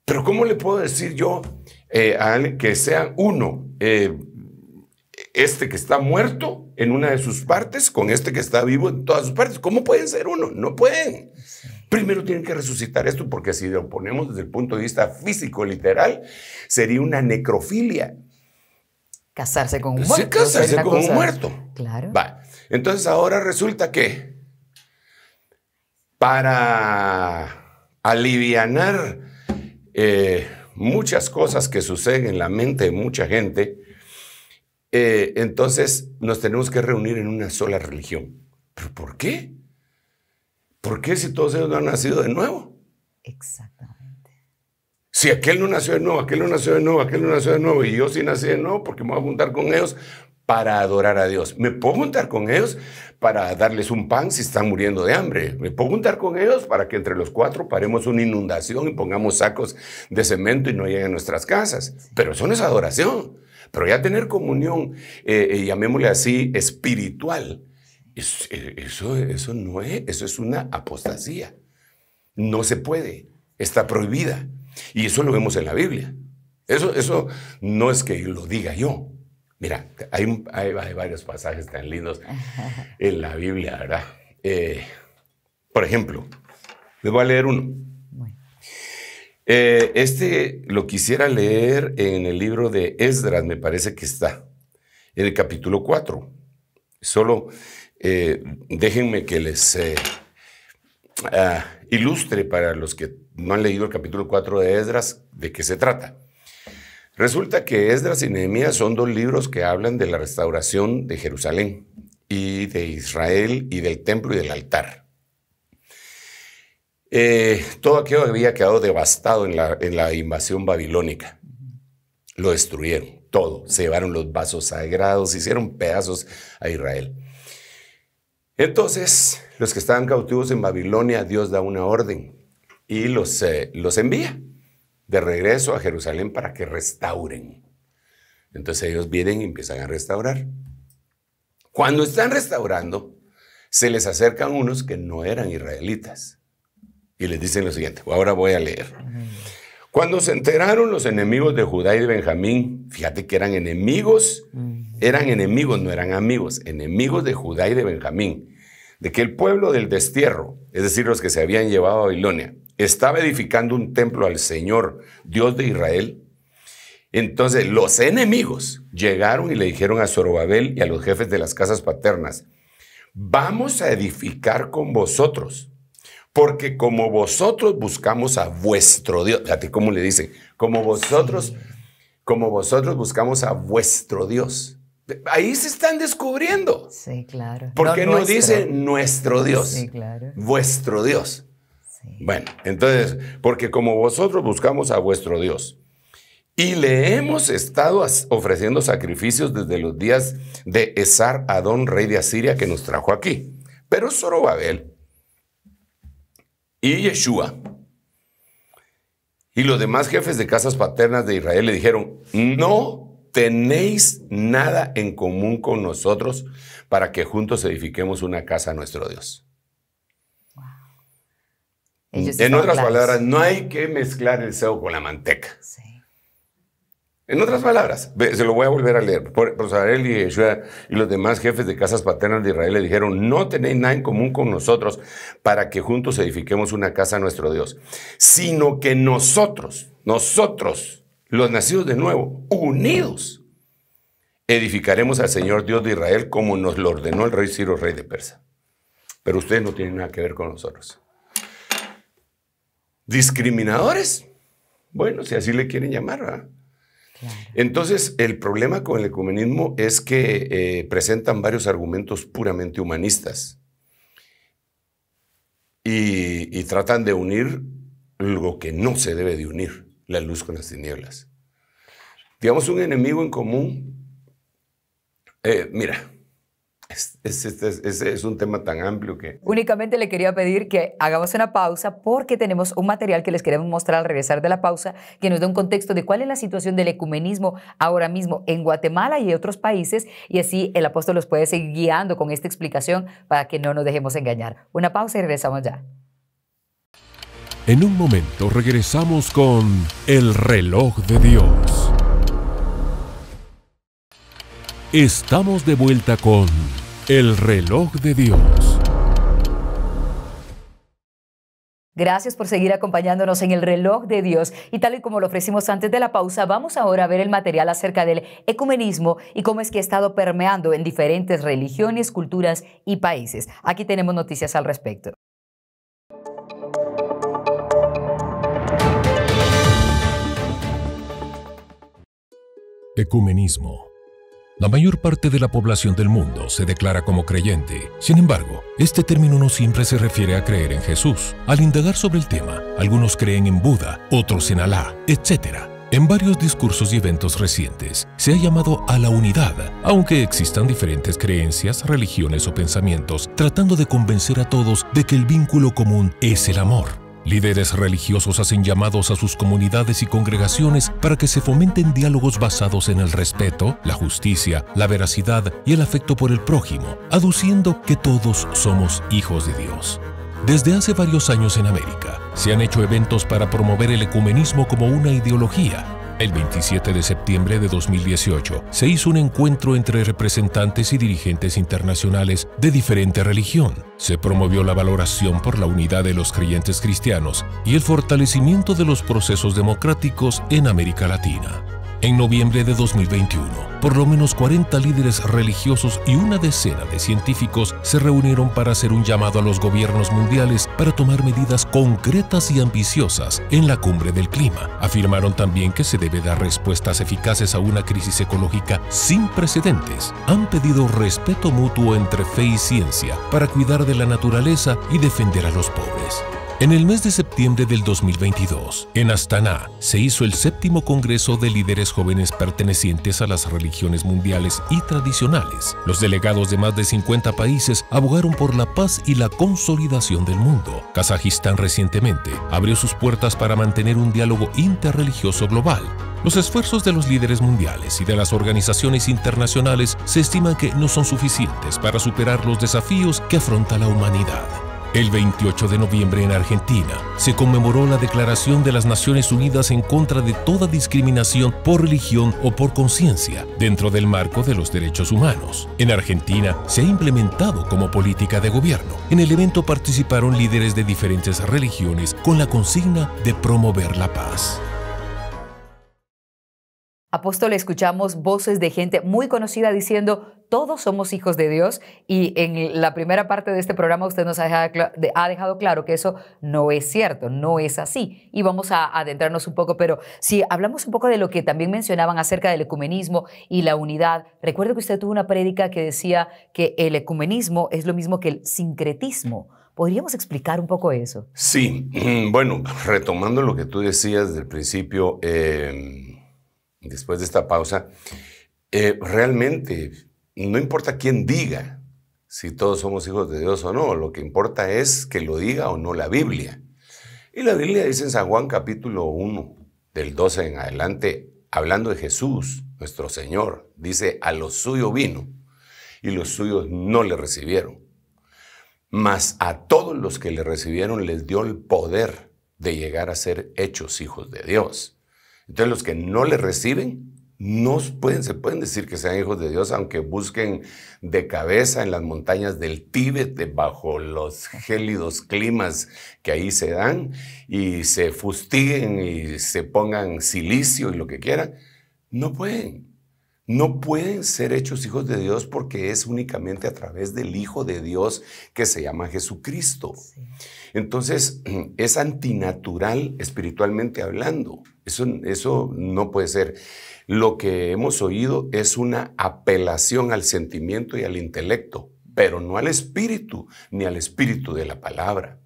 Pero ¿cómo le puedo decir yo eh, a que sea uno, eh, este que está muerto en una de sus partes, con este que está vivo en todas sus partes? ¿Cómo pueden ser uno? No pueden. Primero tienen que resucitar esto porque si lo ponemos desde el punto de vista físico, literal, sería una necrofilia. Casarse con un muerto. casarse con un muerto. Claro. Entonces ahora resulta que para alivianar eh, muchas cosas que suceden en la mente de mucha gente, eh, entonces nos tenemos que reunir en una sola religión. ¿Pero por qué? ¿Por qué si todos ellos no han nacido de nuevo? Exactamente. Si aquel no nació de nuevo, aquel no nació de nuevo, aquel no nació de nuevo, y yo sí nací de nuevo, porque me voy a juntar con ellos para adorar a Dios. Me puedo juntar con ellos para darles un pan si están muriendo de hambre. Me puedo juntar con ellos para que entre los cuatro paremos una inundación y pongamos sacos de cemento y no lleguen a nuestras casas. Pero eso no es adoración. Pero ya tener comunión, eh, eh, llamémosle así, espiritual, eso, eh, eso, eso no es, eso es una apostasía. No se puede, está prohibida. Y eso lo vemos en la Biblia. Eso, eso no es que lo diga yo, Mira, hay, varios pasajes tan lindos (laughs) en la Biblia, ¿verdad? Eh, por ejemplo, les voy a leer uno. Eh, este lo quisiera leer en el libro de Esdras, me parece que está, en el capítulo 4. Solo eh, déjenme que les ah, ilustre para los que no han leído el capítulo 4 de Esdras de qué se trata. Resulta que Esdras y Nehemías son dos libros que hablan de la restauración de Jerusalén y de Israel y del templo y del altar. Eh, todo aquello había quedado devastado en la, invasión babilónica. Lo destruyeron, todo. Se llevaron los vasos sagrados, hicieron pedazos a Israel. Entonces, los que estaban cautivos en Babilonia, Dios da una orden y los, eh, los envía de regreso a Jerusalén para que restauren. Entonces ellos vienen y empiezan a restaurar. Cuando están restaurando, se les acercan unos que no eran israelitas y les dicen lo siguiente, ahora voy a leer. Cuando se enteraron los enemigos de Judá y de Benjamín, fíjate que eran enemigos, eran enemigos, no eran amigos, enemigos de Judá y de Benjamín, de que el pueblo del destierro, es decir, los que se habían llevado a Babilonia, estaba edificando un templo al Señor, Dios de Israel. Entonces los enemigos llegaron y le dijeron a Zorobabel y a los jefes de las casas paternas, vamos a edificar con vosotros, porque como vosotros buscamos a vuestro Dios, fíjate cómo le dicen, como vosotros, como vosotros buscamos a vuestro Dios. Ahí se están descubriendo. Sí, claro. Porque no, dice nuestro Dios. Vuestro Dios. Bueno, entonces, porque como vosotros buscamos a vuestro Dios y le hemos estado ofreciendo sacrificios desde los días de Esar Adón, rey de Asiria, que nos trajo aquí. Pero Zorobabel y Yeshua y los demás jefes de casas paternas de Israel le dijeron, no tenéis nada en común con nosotros para que juntos edifiquemos una casa a nuestro Dios en otras palabras, no hay que mezclar el cebo con la manteca. En otras palabras, se lo voy a volver a leer. Por y y los demás jefes de casas paternas de Israel le dijeron, no tenéis nada en común con nosotros para que juntos edifiquemos una casa a nuestro Dios, sino que nosotros, nosotros, los nacidos de nuevo, unidos, edificaremos al Señor Dios de Israel como nos lo ordenó el rey Ciro, rey de Persa. Pero ustedes no tienen nada que ver con nosotros discriminadores. Bueno, si así le quieren llamar, Entonces, el problema con el ecumenismo es que eh, presentan varios argumentos puramente humanistas y, tratan de unir lo que no se debe de unir, la luz con las tinieblas. Digamos, un enemigo en común. Eh, mira, es, es, un tema tan amplio que... Únicamente le quería pedir que hagamos una pausa porque tenemos un material que les queremos mostrar al regresar de la pausa que nos da un contexto de cuál es la situación del ecumenismo ahora mismo en Guatemala y otros países y así el apóstol los puede seguir guiando con esta explicación para que no nos dejemos engañar. Una pausa y regresamos ya. En un momento regresamos con El reloj de Dios. Estamos de vuelta con El reloj de Dios. Gracias por seguir acompañándonos en el reloj de Dios. Y tal y como lo ofrecimos antes de la pausa, vamos ahora a ver el material acerca del ecumenismo y cómo es que ha estado permeando en diferentes religiones, culturas y países. Aquí tenemos noticias al respecto. Ecumenismo la mayor parte de la población del mundo se declara como creyente. Sin embargo, este término no siempre se refiere a creer en Jesús. Al indagar sobre el tema, algunos creen en Buda, otros en Alá, etc. En varios discursos y eventos recientes se ha llamado a la unidad, aunque existan diferentes creencias, religiones o pensamientos, tratando de convencer a todos de que el vínculo común es el amor. Líderes religiosos hacen llamados a sus comunidades y congregaciones para que se fomenten diálogos basados en el respeto, la justicia, la veracidad y el afecto por el prójimo, aduciendo que todos somos hijos de Dios. Desde hace varios años en América, se han hecho eventos para promover el ecumenismo como una ideología el 27 de septiembre de 2018 se hizo un encuentro entre representantes y dirigentes internacionales de diferente religión. Se promovió la valoración por la unidad de los creyentes cristianos y el fortalecimiento de los procesos democráticos en América Latina. En noviembre de 2021, por lo menos 40 líderes religiosos y una decena de científicos se reunieron para hacer un llamado a los gobiernos mundiales para tomar medidas concretas y ambiciosas en la cumbre del clima. Afirmaron también que se debe dar respuestas eficaces a una crisis ecológica sin precedentes. Han pedido respeto mutuo entre fe y ciencia para cuidar de la naturaleza y defender a los pobres. En el mes de septiembre del 2022, en Astana, se hizo el séptimo Congreso de Líderes Jóvenes pertenecientes a las religiones mundiales y tradicionales. Los delegados de más de 50 países abogaron por la paz y la consolidación del mundo. Kazajistán recientemente abrió sus puertas para mantener un diálogo interreligioso global. Los esfuerzos de los líderes mundiales y de las organizaciones internacionales se estiman que no son suficientes para superar los desafíos que afronta la humanidad. El 28 de noviembre en Argentina se conmemoró la Declaración de las Naciones Unidas en contra de toda discriminación por religión o por conciencia dentro del marco de los derechos humanos. En Argentina se ha implementado como política de gobierno. En el evento participaron líderes de diferentes religiones con la consigna de promover la paz. Apóstol, escuchamos voces de gente muy conocida diciendo, todos somos hijos de Dios y en la primera parte de este programa usted nos ha dejado, claro que eso no es cierto, no es así. Y vamos a adentrarnos un poco, pero si hablamos un poco de lo que también mencionaban acerca del ecumenismo y la unidad, recuerdo que usted tuvo una prédica que decía que el ecumenismo es lo mismo que el sincretismo. ¿Podríamos explicar un poco eso? Sí, (clears throat) bueno, retomando lo que tú decías del principio, eh, después de esta pausa, eh, realmente no importa quién diga si todos somos hijos de Dios o no, lo que importa es que lo diga o no la Biblia. Y la Biblia dice en San Juan capítulo 1, del 12 en adelante, hablando de Jesús, nuestro Señor, dice, a los suyos vino y los suyos no le recibieron. Mas a todos los que le recibieron les dio el poder de llegar a ser hechos hijos de Dios. Entonces los que no le reciben, no pueden, se pueden decir que sean hijos de Dios, aunque busquen de cabeza en las montañas del Tíbet, bajo los gélidos climas que ahí se dan, y se fustiguen y se pongan silicio y lo que quieran. No pueden, no pueden ser hechos hijos de Dios porque es únicamente a través del Hijo de Dios que se llama Jesucristo. Entonces, (clears throat) es antinatural espiritualmente hablando. Eso, eso no puede ser. Lo que hemos oído es una apelación al sentimiento y al intelecto, pero no al espíritu, ni al espíritu de la palabra.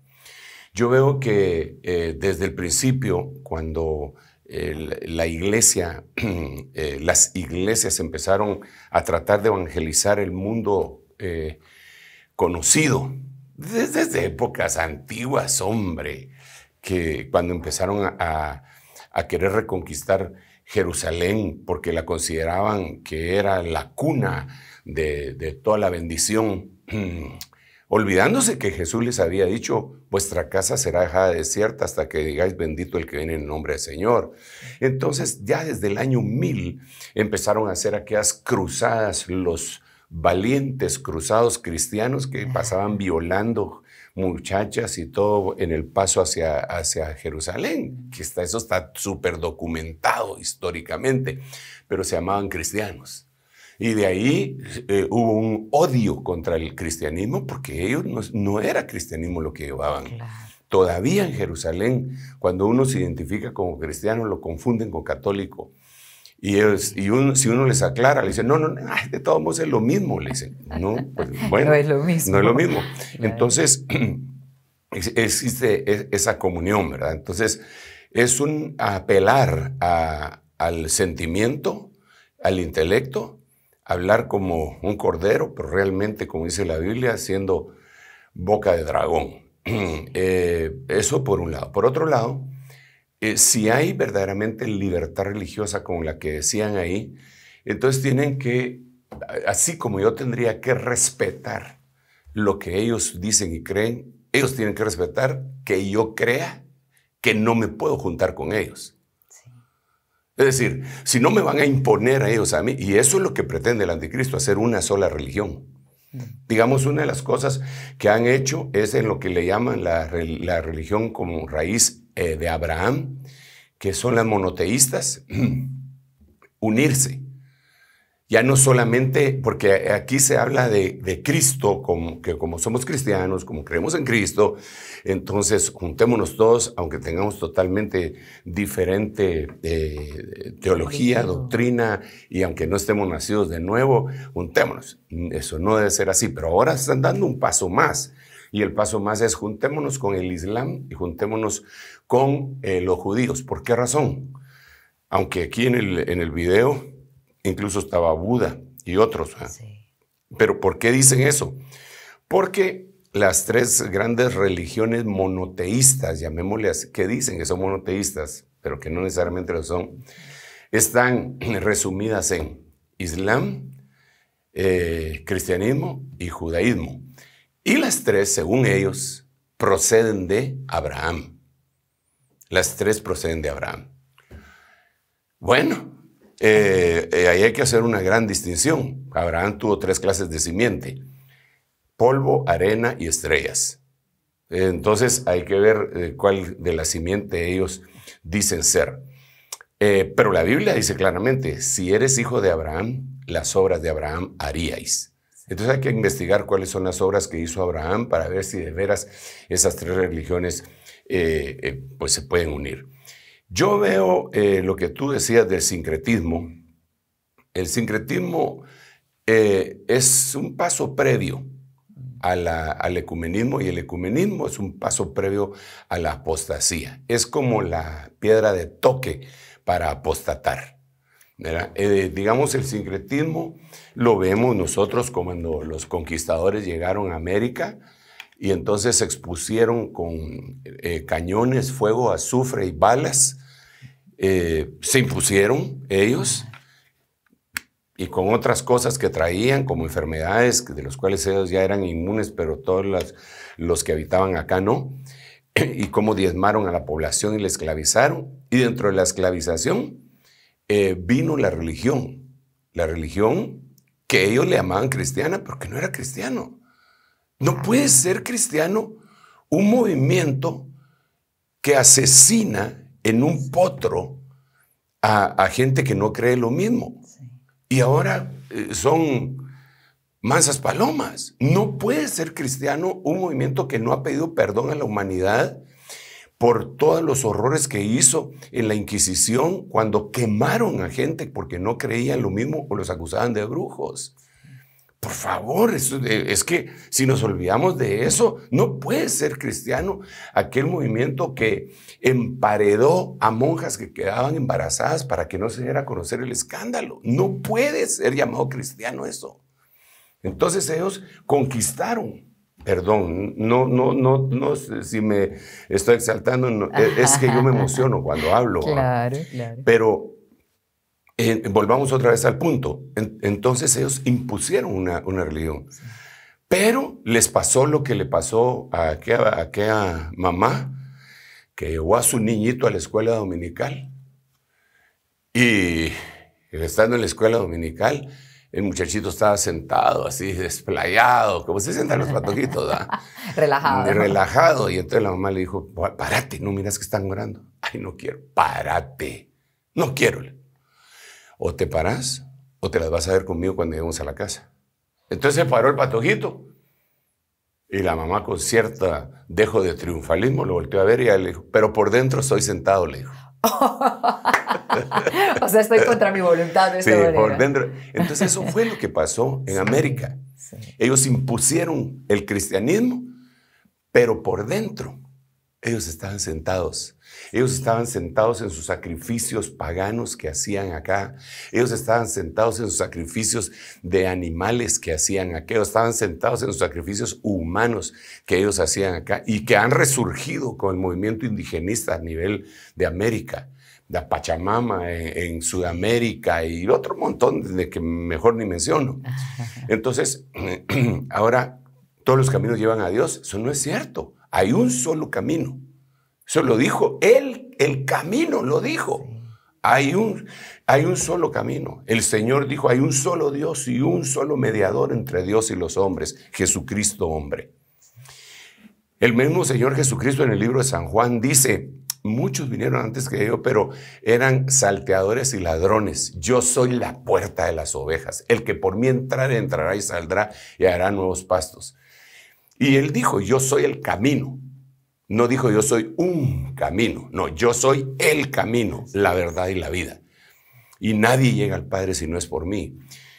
Yo veo que eh, desde el principio, cuando la iglesia, (clears throat) eh, las iglesias empezaron a tratar de evangelizar el mundo eh, conocido desde, épocas antiguas, hombre, que cuando empezaron a, querer reconquistar Jerusalén porque la consideraban que era la cuna de, de toda la bendición (clears throat) olvidándose que Jesús les había dicho, vuestra casa será dejada desierta hasta que digáis bendito el que viene en nombre del Señor. Entonces ya desde el año 1000 empezaron a hacer aquellas cruzadas, los valientes cruzados cristianos que pasaban violando muchachas y todo en el paso hacia, hacia Jerusalén, que está, eso está súper documentado históricamente, pero se llamaban cristianos. Y de ahí eh, hubo un odio contra el cristianismo porque ellos no, era cristianismo lo que llevaban. Todavía en Jerusalén, cuando uno se identifica como cristiano, lo confunden con católico. Y, y si uno les aclara, le dicen, no, no, de todos modos es lo mismo, le dicen, no, pues, (laughs) bueno, no es lo mismo. Entonces, (clears throat) existe e, esa comunión, ¿verdad? Entonces, es un apelar al sentimiento, al intelecto hablar como un cordero, pero realmente, como dice la Biblia, siendo boca de dragón. (clears throat) Eh, eso por un lado. Por otro lado, eh, si hay verdaderamente libertad religiosa como la que decían ahí, entonces tienen que, así como yo tendría que respetar lo que ellos dicen y creen, ellos tienen que respetar que yo crea que no me puedo juntar con ellos. Es decir, si no me van a imponer a ellos a mí, y eso es lo que pretende el anticristo, hacer una sola religión. Digamos, una de las cosas que han hecho es en lo que le llaman la, religión como raíz eh, de Abraham, que son las monoteístas, (clears throat) unirse ya no solamente, porque aquí se habla de, Cristo, como, que como somos cristianos, como creemos en Cristo, entonces juntémonos todos, aunque tengamos totalmente diferente eh, teología, doctrina, y aunque no estemos nacidos de nuevo, juntémonos. Eso no debe ser así, pero ahora están dando un paso más. Y el paso más es juntémonos con el Islam y juntémonos con eh, los judíos. ¿Por qué razón? Aunque aquí en el, en el video incluso estaba Buda y otros. ¿ah? Pero ¿por qué dicen eso? Porque las tres grandes religiones monoteístas, llamémoslas, que dicen que son monoteístas, pero que no necesariamente lo son, están (clears throat) resumidas en Islam, eh, cristianismo y judaísmo. Y las tres, según ellos, proceden de Abraham. Las tres proceden de Abraham. Bueno, eh, eh, ahí hay que hacer una gran distinción. Abraham tuvo tres clases de simiente, polvo, arena y estrellas. entonces hay que ver eh, cuál de la simiente ellos dicen ser. pero la Biblia dice claramente, si eres hijo de Abraham, las obras de Abraham haríais. Entonces hay que investigar cuáles son las obras que hizo Abraham para ver si de veras esas tres religiones pues se pueden unir. Yo veo eh, lo que tú decías del sincretismo. El sincretismo eh, es un paso previo al ecumenismo y el ecumenismo es un paso previo a la apostasía. Es como la piedra de toque para apostatar. Eh, digamos, el sincretismo lo vemos nosotros cuando los conquistadores llegaron a América y entonces expusieron con cañones, fuego, azufre y balas eh, se impusieron ellos y con otras cosas que traían, como enfermedades de los cuales ellos ya eran inmunes, pero todos los que habitaban acá no, (clears throat) y cómo diezmaron a la población y la esclavizaron. Y dentro de la esclavización eh, vino la religión, la religión que ellos le llamaban cristiana, porque no era cristiano. No puede ser cristiano un movimiento que asesina en un potro a, gente que no cree lo mismo. Y ahora eh, son mansas palomas. No puede ser cristiano un movimiento que no ha pedido perdón a la humanidad por todos los horrores que hizo en la Inquisición cuando quemaron a gente porque no creían lo mismo o los acusaban de brujos. Por favor, es, que si nos olvidamos de eso, no puede ser cristiano aquel movimiento que emparedó a monjas que quedaban embarazadas para que no se diera a conocer el escándalo. No puede ser llamado cristiano eso. Entonces ellos conquistaron. Perdón, no, no, no, no si me estoy exaltando, e, es que yo me emociono cuando hablo. (laughs) Claro, claro. Pero volvamos otra vez al punto. entonces ellos impusieron una, una religión. Pero les pasó lo que le pasó a aquella, a mamá que llevó a su niñito a la escuela dominical. Y estando en la escuela dominical, el muchachito estaba sentado, así desplayado, como se sientan los patojitos, (laughs) relajado. Relajado. Y entonces la mamá le dijo, párate, no miras que están orando. Ay, no quiero, párate. No quiero o te parás o te las vas a ver conmigo cuando lleguemos a la casa. Entonces se paró el patojito. Y la mamá con cierta dejo de triunfalismo lo volteó a ver y le dijo, pero por dentro estoy sentado, le dijo. (laughs) o sea, estoy contra mi voluntad. sí, por dentro. Entonces eso fue lo que pasó en América. Ellos impusieron el cristianismo, pero por dentro ellos estaban sentados ellos estaban sentados en sus sacrificios paganos que hacían acá. Ellos estaban sentados en sus sacrificios de animales que hacían acá. Ellos estaban sentados en sus sacrificios humanos que ellos hacían acá y que han resurgido con el movimiento indigenista a nivel de América. de Pachamama en, en Sudamérica y otro montón de que mejor ni menciono. (laughs) Entonces, (clears throat) ahora todos los caminos llevan a Dios. Eso no es cierto. Hay un solo camino. Eso lo dijo él, el camino lo dijo. Hay un, hay un solo camino. El Señor dijo, hay un solo Dios y un solo mediador entre Dios y los hombres, Jesucristo hombre. El mismo Señor Jesucristo en el libro de San Juan dice, muchos vinieron antes que yo, pero eran salteadores y ladrones. Yo soy la puerta de las ovejas. El que por mí entrar, entrará y saldrá y hará nuevos pastos. Y él dijo, yo soy el camino, no dijo yo soy un camino, no, yo soy el camino, la verdad y la vida. Y nadie llega al Padre si no es por mí.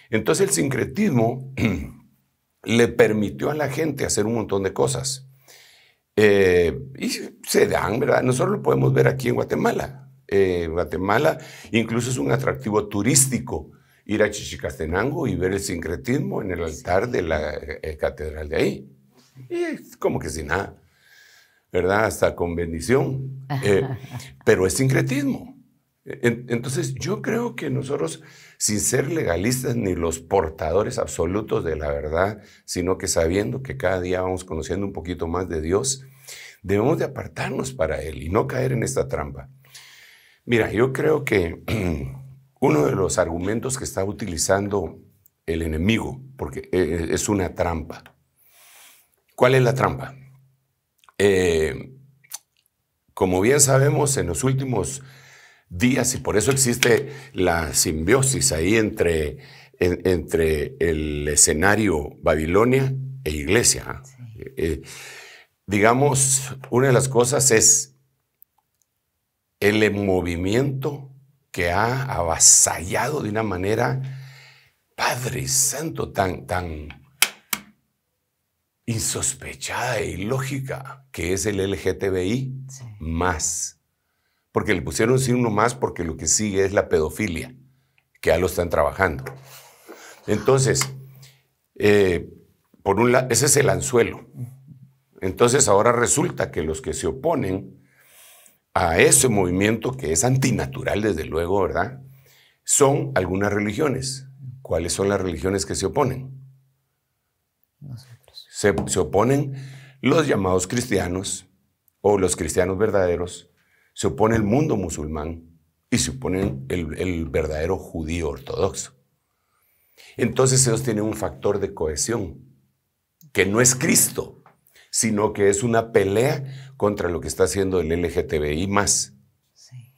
Entonces el sincretismo (clears throat) le permitió a la gente hacer un montón de cosas. Eh, y se dan, ¿verdad? Nosotros lo podemos ver aquí en Guatemala. Eh, Guatemala incluso es un atractivo turístico ir a Chichicastenango y ver el sincretismo en el altar de la eh, catedral de ahí. Y como que sin nada. ¿verdad? Hasta con bendición. Eh, (laughs) pero es sincretismo. Entonces yo creo que nosotros, sin ser legalistas ni los portadores absolutos de la verdad, sino que sabiendo que cada día vamos conociendo un poquito más de Dios, debemos de apartarnos para Él y no caer en esta trampa. Mira, yo creo que (clears throat) uno de los argumentos que está utilizando el enemigo, porque eh, es una trampa. ¿Cuál es la trampa? Eh, como bien sabemos, en los últimos días, y por eso existe la simbiosis ahí entre, entre el escenario Babilonia e Iglesia. ¿ah? Eh, digamos, una de las cosas es el movimiento que ha avasallado de una manera, Padre Santo, tan, tan insospechada e ilógica que es el LGTBI más. Porque le pusieron signo más porque lo que sigue es la pedofilia, que ya lo están trabajando. Entonces, eh, por un ese es el anzuelo. Entonces ahora resulta que los que se oponen a ese movimiento que es antinatural, desde luego, ¿verdad? Son algunas religiones. ¿Cuáles son las religiones que se oponen? No sé se, oponen los llamados cristianos o los cristianos verdaderos, se opone el mundo musulmán y se opone el, verdadero judío ortodoxo. Entonces ellos tienen un factor de cohesión, que no es Cristo, sino que es una pelea contra lo que está haciendo el LGTBI más.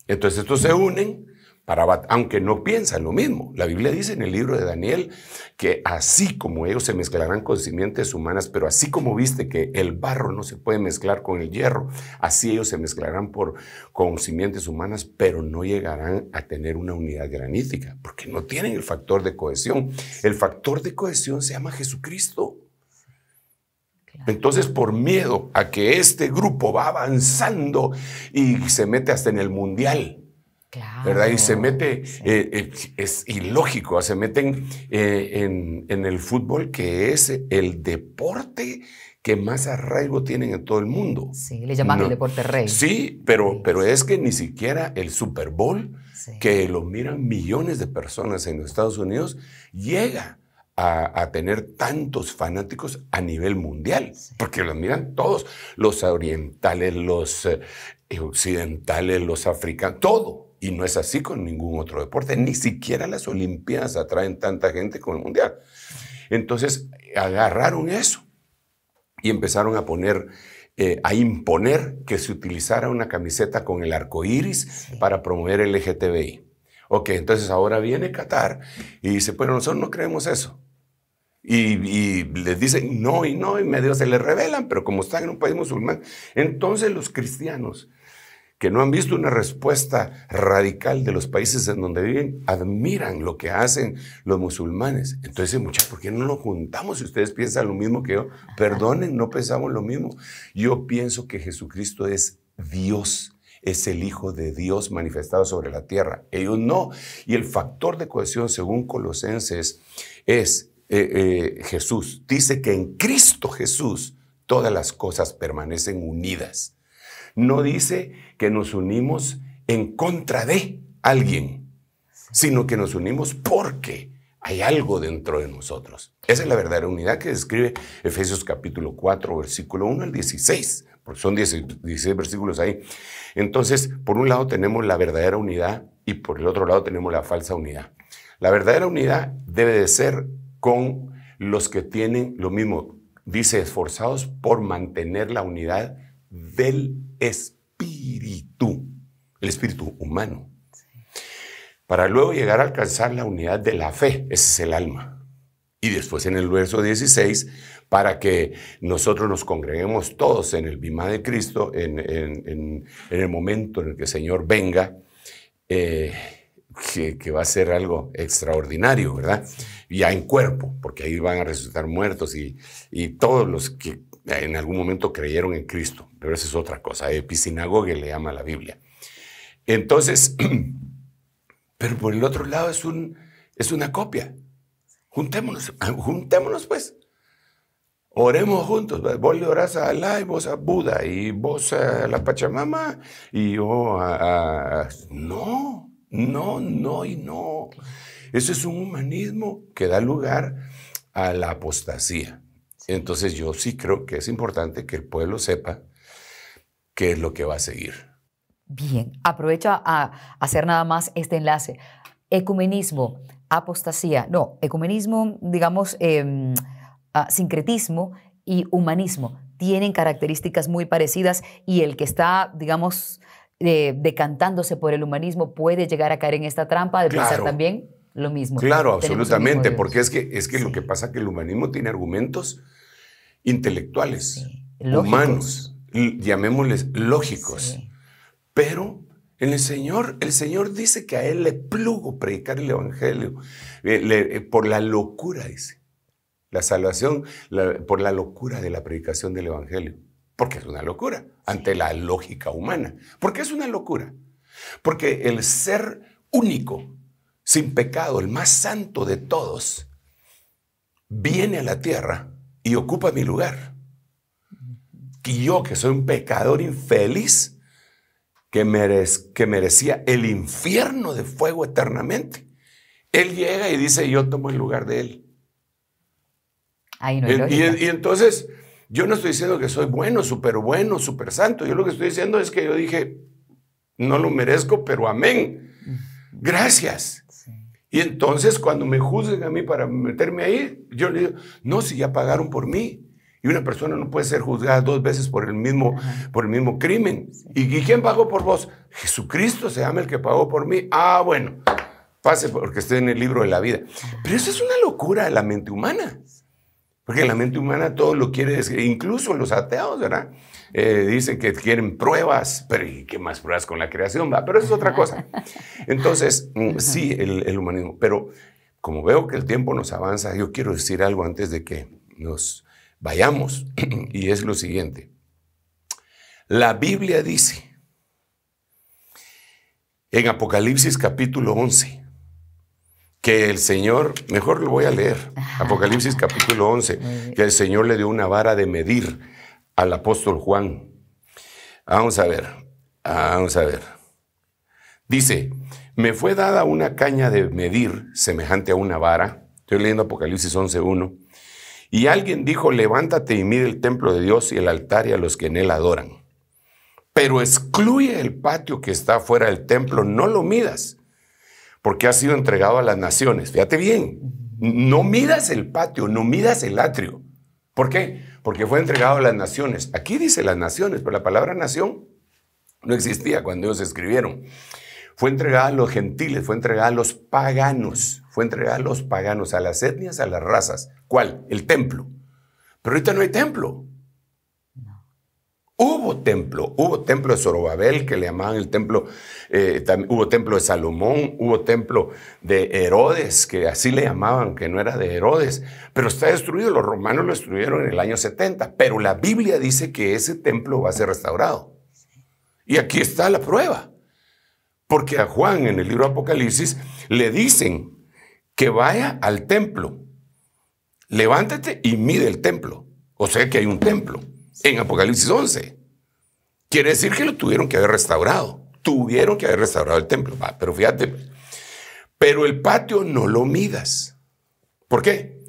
Entonces estos se unen aunque no piensan lo mismo. La Biblia dice en el libro de Daniel que así como ellos se mezclarán con simientes humanas, pero así como viste que el barro no se puede mezclar con el hierro, así ellos se mezclarán por, con simientes humanas, pero no llegarán a tener una unidad granítica, porque no tienen el factor de cohesión. El factor de cohesión se llama Jesucristo. Entonces, por miedo a que este grupo va avanzando y se mete hasta en el mundial, ¿verdad? Y se mete, eh, eh, es ilógico, se meten eh, en, el fútbol, que es el deporte que más arraigo tienen en todo el mundo. Sí, le llaman el deporte rey. Sí, pero, pero es que ni siquiera el Super Bowl, que lo miran millones de personas en Estados Unidos, llega. A, tener tantos fanáticos a nivel mundial, porque lo miran todos, los orientales, los occidentales, los africanos, todo. Y no es así con ningún otro deporte, ni siquiera las Olimpiadas atraen tanta gente como el Mundial. Entonces agarraron eso y empezaron a poner, eh, a imponer que se utilizara una camiseta con el arco iris para promover el LGTBI. Ok, entonces ahora viene Qatar y dice, bueno, nosotros no creemos eso. Y, y, les dicen no y no, y medio se les revelan. pero como están en un país musulmán, entonces los cristianos que no han visto una respuesta radical de los países en donde viven, admiran lo que hacen los musulmanes. Entonces, muchachos, ¿por qué no nos juntamos? Si ustedes piensan lo mismo que yo, perdonen, no pensamos lo mismo. Yo pienso que Jesucristo es Dios, es el Hijo de Dios manifestado sobre la tierra. Ellos no. Y el factor de cohesión, según Colosenses, es eh, eh, Jesús. Dice que en Cristo Jesús todas las cosas permanecen unidas. No dice que nos unimos en contra de alguien, sino que nos unimos porque hay algo dentro de nosotros. Esa es la verdadera unidad que describe Efesios capítulo 4, versículo 1 al 16, porque son 16, versículos ahí. Entonces, por un lado tenemos la verdadera unidad y por el otro lado tenemos la falsa unidad. La verdadera unidad debe de ser con los que tienen lo mismo. Dice, esforzados por mantener la unidad del espíritu, el espíritu humano, para luego llegar a alcanzar la unidad de la fe, ese es el alma. Y después en el verso 16, para que nosotros nos congreguemos todos en el Bima de Cristo, en, el momento en el que el Señor venga, eh, que, va a ser algo extraordinario, ¿verdad? Ya en cuerpo, porque ahí van a resucitar muertos y, y todos los que en algún momento creyeron en Cristo, pero eso es otra cosa, que le llama la Biblia. Entonces, (clears throat) pero por el otro lado es, un, es una copia. Juntémonos, (laughs) juntémonos pues. Oremos juntos. Pues. Vos le orás a Alá y vos a Buda y vos a la Pachamama y yo oh, a, a... No, no, no y no. Eso es un humanismo que da lugar a la apostasía. Entonces yo sí creo que es importante que el pueblo sepa qué es lo que va a seguir. Bien, aprovecho a hacer nada más este enlace. Ecumenismo, apostasía, no, ecumenismo, digamos, em, ah, sincretismo y humanismo tienen características muy parecidas y el que está, digamos, eh, decantándose por el humanismo puede llegar a caer en esta trampa de pensar también lo mismo. Claro, absolutamente, porque es que, es que lo que pasa es que el humanismo tiene argumentos intelectuales, humanos, llamémosles lógicos. Pero el Señor, el Señor dice que a Él le plugo predicar el Evangelio eh, eh, por la locura, dice. La salvación por la locura de la predicación del Evangelio. Porque es una locura ante la lógica humana. Porque es una locura. Porque el ser único, sin pecado, el más santo de todos, viene a la tierra y ocupa mi lugar. Y yo, que soy un pecador infeliz, que, merez, que merecía el infierno de fuego eternamente, él llega y dice, yo tomo el lugar de él. y, y, entonces, yo no estoy diciendo que soy bueno, súper bueno, súper santo. Yo lo que estoy diciendo es que yo dije, no lo merezco, pero amén. Mm. Gracias. Y entonces cuando me juzguen a mí para meterme ahí, yo le digo, no, si ya pagaron por mí. Y una persona no puede ser juzgada dos veces por el mismo, por el mismo crimen. ¿Y, quién pagó por vos? Jesucristo se llama el que pagó por mí. Ah, bueno, pase porque esté en el libro de la vida. Pero eso es una locura de la mente humana. Porque la mente humana todo lo quiere, incluso los ateos, ¿verdad? Eh, dicen que quieren pruebas, pero ¿y qué más pruebas con la creación? Va? Pero eso es otra cosa. Entonces, mm, sí, el, el, humanismo. Pero como veo que el tiempo nos avanza, yo quiero decir algo antes de que nos vayamos, (clears throat) y es lo siguiente. La Biblia dice, en Apocalipsis capítulo 11, que el Señor, mejor lo voy a leer, (laughs) Apocalipsis capítulo 11, que el Señor le dio una vara de medir al apóstol Juan. Vamos a ver, ah, vamos a ver. Dice, me fue dada una caña de medir semejante a una vara. Estoy leyendo Apocalipsis 11.1. Y alguien dijo, levántate y mide el templo de Dios y el altar y a los que en él adoran. Pero excluye el patio que está fuera del templo, no lo midas, porque ha sido entregado a las naciones. Fíjate bien, no midas el patio, no midas el atrio. ¿Por qué? porque fue entregado a las naciones. Aquí dice las naciones, pero la palabra nación no existía cuando ellos escribieron. Fue entregada a los gentiles, fue entregada a los paganos, fue entregada a los paganos, a las etnias, a las razas. ¿Cuál? El templo. Pero ahorita no hay templo. Hubo templo, hubo templo de Zorobabel, que le llamaban el templo, eh, hubo templo de Salomón, hubo templo de Herodes, que así le llamaban, que no era de Herodes, pero está destruido, los romanos lo destruyeron en el año 70, pero la Biblia dice que ese templo va a ser restaurado. Y aquí está la prueba, porque a Juan en el libro Apocalipsis le dicen que vaya al templo, levántate y mide el templo, o sea que hay un templo en Apocalipsis 11. Quiere decir que lo tuvieron que haber restaurado. Tuvieron que haber restaurado el templo. pero fíjate, pues. pero el patio no lo midas. ¿Por qué?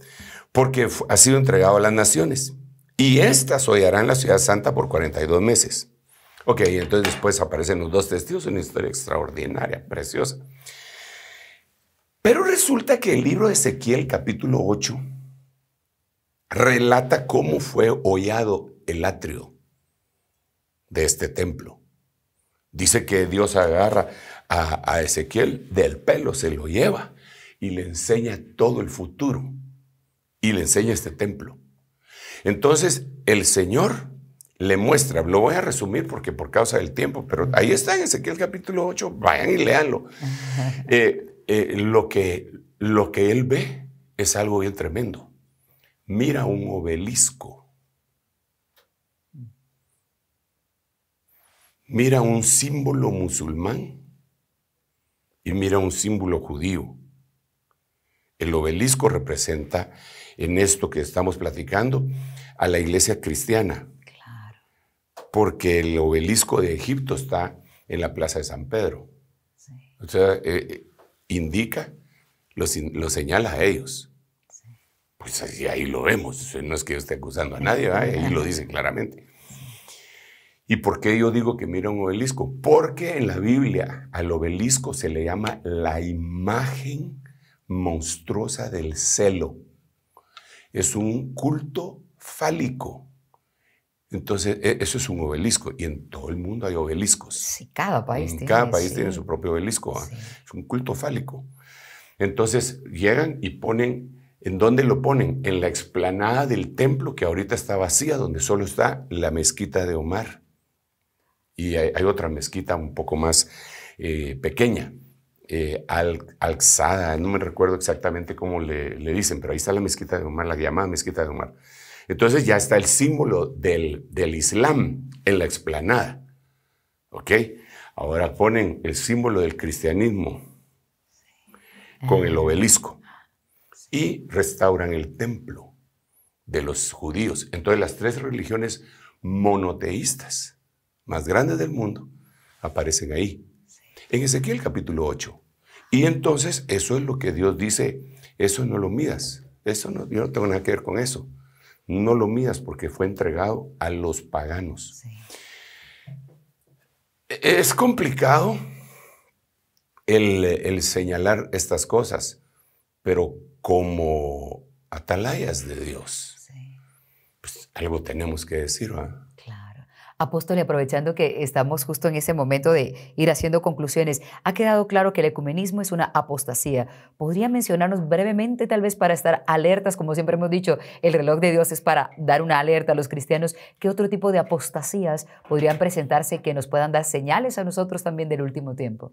Porque ha sido entregado a las naciones. Y estas hollarán la ciudad santa por 42 meses. Ok, entonces después aparecen los dos testigos, una historia extraordinaria, preciosa. Pero resulta que el libro de Ezequiel capítulo 8 relata cómo fue hollado el atrio de este templo. Dice que Dios agarra a, Ezequiel del pelo, se lo lleva y le enseña todo el futuro y le enseña este templo. Entonces el Señor le muestra, lo voy a resumir porque por causa del tiempo, pero ahí está en Ezequiel capítulo 8, vayan y leanlo. (laughs) Eh, eh, lo, que, lo que él ve es algo bien tremendo. Mira un obelisco mira un símbolo musulmán y mira un símbolo judío. El obelisco representa en esto que estamos platicando a la iglesia cristiana, porque el obelisco de Egipto está en la plaza de San Pedro. O sea, eh, eh, indica, lo, señala a ellos. Pues ahí, ahí, lo vemos, no es que yo esté acusando a nadie, ahí lo dice claramente. ¿Y por qué yo digo que mira un obelisco? Porque en la Biblia al obelisco se le llama la imagen monstruosa del celo. Es un culto fálico. Entonces, e, eso es un obelisco. Y en todo el mundo hay obeliscos. Sí, cada país en tiene. Cada país tiene su propio obelisco. ¿ah? Es un culto fálico. Entonces, llegan y ponen. ¿En dónde lo ponen? En la explanada del templo que ahorita está vacía, donde solo está la mezquita de Omar y hay, otra mezquita un poco más eh, pequeña, eh, alzada, no me recuerdo exactamente cómo le, dicen, pero ahí está la mezquita de Omar, la llamada mezquita de Omar. Entonces ya está el símbolo del, Islam en la explanada. Ahora ponen el símbolo del cristianismo con el obelisco y restauran el templo de los judíos. Entonces las tres religiones monoteístas más grandes del mundo aparecen ahí. En Ezequiel capítulo 8. Y entonces eso es lo que Dios dice, eso no lo midas, eso no, yo no tengo nada que ver con eso. No lo midas porque fue entregado a los paganos. E-, es complicado el, señalar estas cosas, pero como atalayas de Dios, pues, algo tenemos que decir, ¿verdad? Apóstol, aprovechando que estamos justo en ese momento de ir haciendo conclusiones, ha quedado claro que el ecumenismo es una apostasía. ¿Podría mencionarnos brevemente, tal vez para estar alertas, como siempre hemos dicho, el reloj de Dios es para dar una alerta a los cristianos? ¿Qué otro tipo de apostasías podrían presentarse que nos puedan dar señales a nosotros también del último tiempo?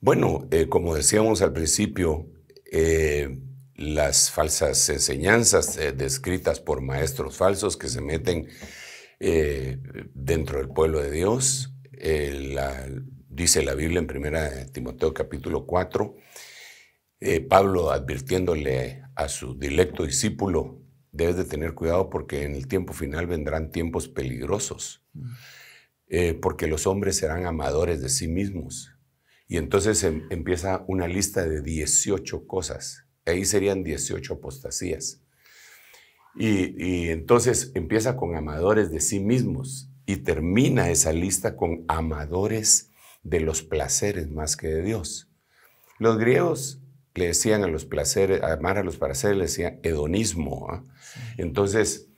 Bueno, eh, como decíamos al principio, eh, las falsas enseñanzas eh, descritas por maestros falsos que se meten eh, dentro del pueblo de Dios. Eh, dice la Biblia en 1 Timoteo capítulo 4, eh, Pablo advirtiéndole a su dilecto discípulo, debes de tener cuidado porque en el tiempo final vendrán tiempos peligrosos, porque los hombres serán amadores de sí mismos. Y entonces em, empieza una lista de 18 cosas. Ahí serían 18 apostasías. Y, entonces empieza con amadores de sí mismos y termina esa lista con amadores de los placeres más que de Dios. Los griegos le decían a los placeres, amar a los placeres, le decían hedonismo. ¿ah? Entonces,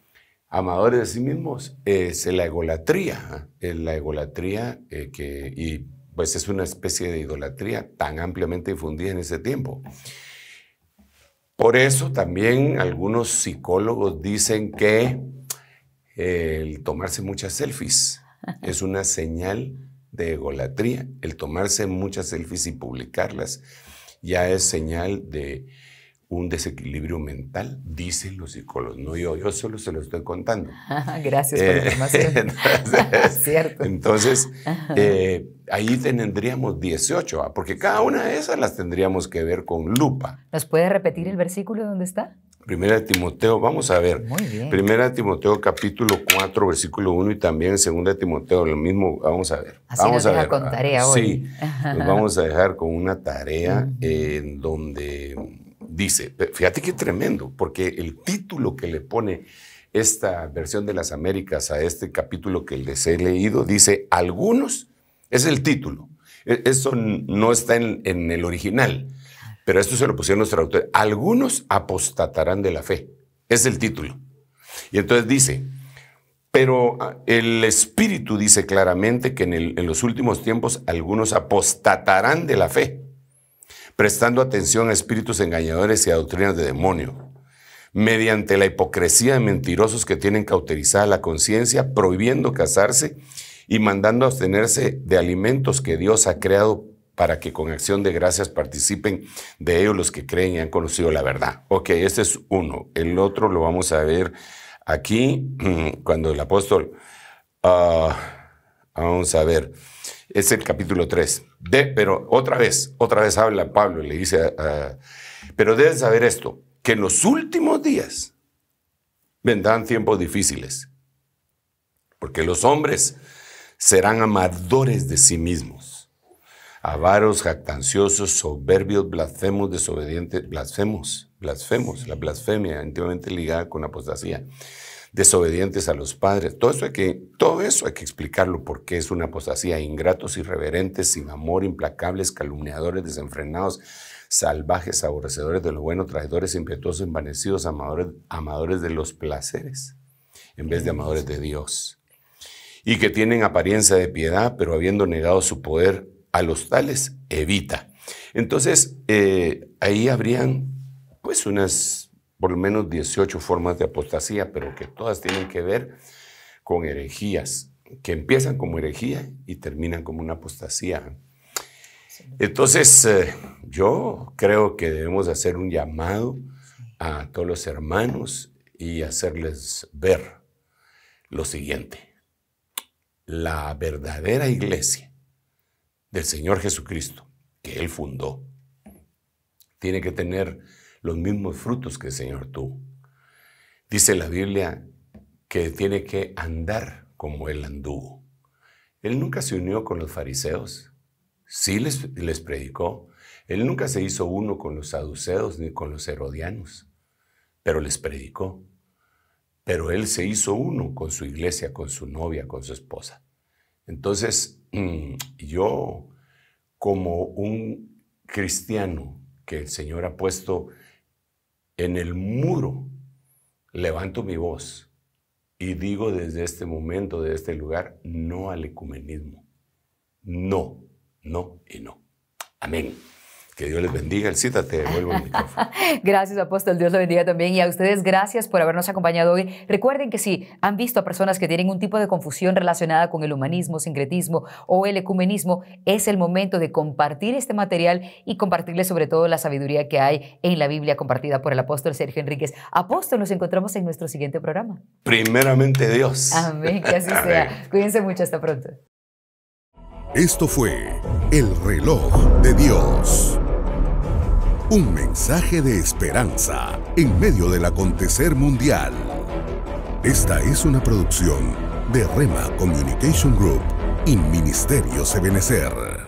amadores de sí mismos es la egolatría, ¿ah? es la egolatría eh, que, y pues es una especie de idolatría tan ampliamente difundida en ese tiempo. Por eso también algunos psicólogos dicen que el tomarse muchas selfies (laughs) es una señal de egolatría. El tomarse muchas selfies y publicarlas ya es señal de un desequilibrio mental, dicen los psicólogos. No yo, yo solo se lo estoy contando. (laughs) Gracias por la eh, (laughs) información. Cierto. Entonces, Ahí tendríamos 18, ¿ah? porque cada una de esas las tendríamos que ver con lupa. ¿Nos puede repetir el versículo donde está? Primera de Timoteo, vamos a ver. Muy bien. Primera de Timoteo capítulo 4, versículo 1 y también segunda de Timoteo, lo mismo, vamos a ver. Así vamos nos a deja con ¿ah? tarea hoy. Sí, (laughs) nos vamos a dejar con una tarea en donde dice, fíjate qué tremendo, porque el título que le pone esta versión de las Américas a este capítulo que les he leído dice, algunos es el título. E, eso no está en, el original, pero esto se lo pusieron los traductores. Algunos apostatarán de la fe. Es el título. Y entonces dice, pero ah, el Espíritu dice claramente que en, en los últimos tiempos algunos apostatarán de la fe, prestando atención a espíritus engañadores y a doctrinas de demonio mediante la hipocresía de mentirosos que tienen cauterizada la conciencia, prohibiendo casarse y mandando a abstenerse de alimentos que Dios ha creado para que con acción de gracias participen de ellos los que creen y han conocido la verdad. Ok, este es uno. El otro lo vamos a ver aquí (clears throat) cuando el apóstol... Ah, vamos a ver. Es el capítulo 3. pero otra vez, otra vez habla Pablo y le dice, pero debes saber esto, que en los últimos días vendrán tiempos difíciles. Porque los hombres serán amadores de sí mismos, avaros, jactanciosos, soberbios, blasfemos, desobedientes, blasfemos, blasfemos, la blasfemia íntimamente ligada con la apostasía, desobedientes a los padres. Todo eso hay que, todo eso hay que explicarlo porque es una apostasía, ingratos, irreverentes, sin amor, implacables, calumniadores, desenfrenados, salvajes, aborrecedores de lo bueno, traidores, impetuosos, envanecidos, amadores, amadores de los placeres, en vez de amadores de Dios y que tienen apariencia de piedad, pero habiendo negado su poder a los tales, evita. Entonces, eh, ahí habrían pues unas por lo menos 18 formas de apostasía, pero que todas tienen que ver con herejías, que empiezan como herejía y terminan como una apostasía. Entonces, eh, yo creo que debemos hacer un llamado a todos los hermanos y hacerles ver lo siguiente la verdadera iglesia del Señor Jesucristo que Él fundó tiene que tener los mismos frutos que el Señor tuvo. Dice la Biblia que tiene que andar como Él anduvo. Él nunca se unió con los fariseos, sí les, les predicó. Él nunca se hizo uno con los saduceos ni con los herodianos, pero les predicó pero Él se hizo uno con su iglesia, con su novia, con su esposa. Entonces, mm, yo, como un cristiano que el Señor ha puesto en el muro, levanto mi voz y digo desde este momento, desde este lugar, no al ecumenismo. No, no y no. Amén. Que Dios les bendiga. El cita te devuelvo micrófono. (laughs) gracias, apóstol. Dios lo bendiga también. Y a ustedes, gracias por habernos acompañado hoy. Recuerden que si han visto a personas que tienen un tipo de confusión relacionada con el humanismo, sincretismo o el ecumenismo, es el momento de compartir este material y compartirles sobre todo la sabiduría que hay en la Biblia compartida por el apóstol Sergio Enríquez. Apóstol, nos encontramos en nuestro siguiente programa. Primeramente Dios. Amén, que así (laughs) sea. Cuídense mucho, hasta pronto. Esto fue El reloj de Dios. Un mensaje de esperanza en medio del acontecer mundial. Esta es una producción de Rema Communication Group y Ministerio Sebenecer.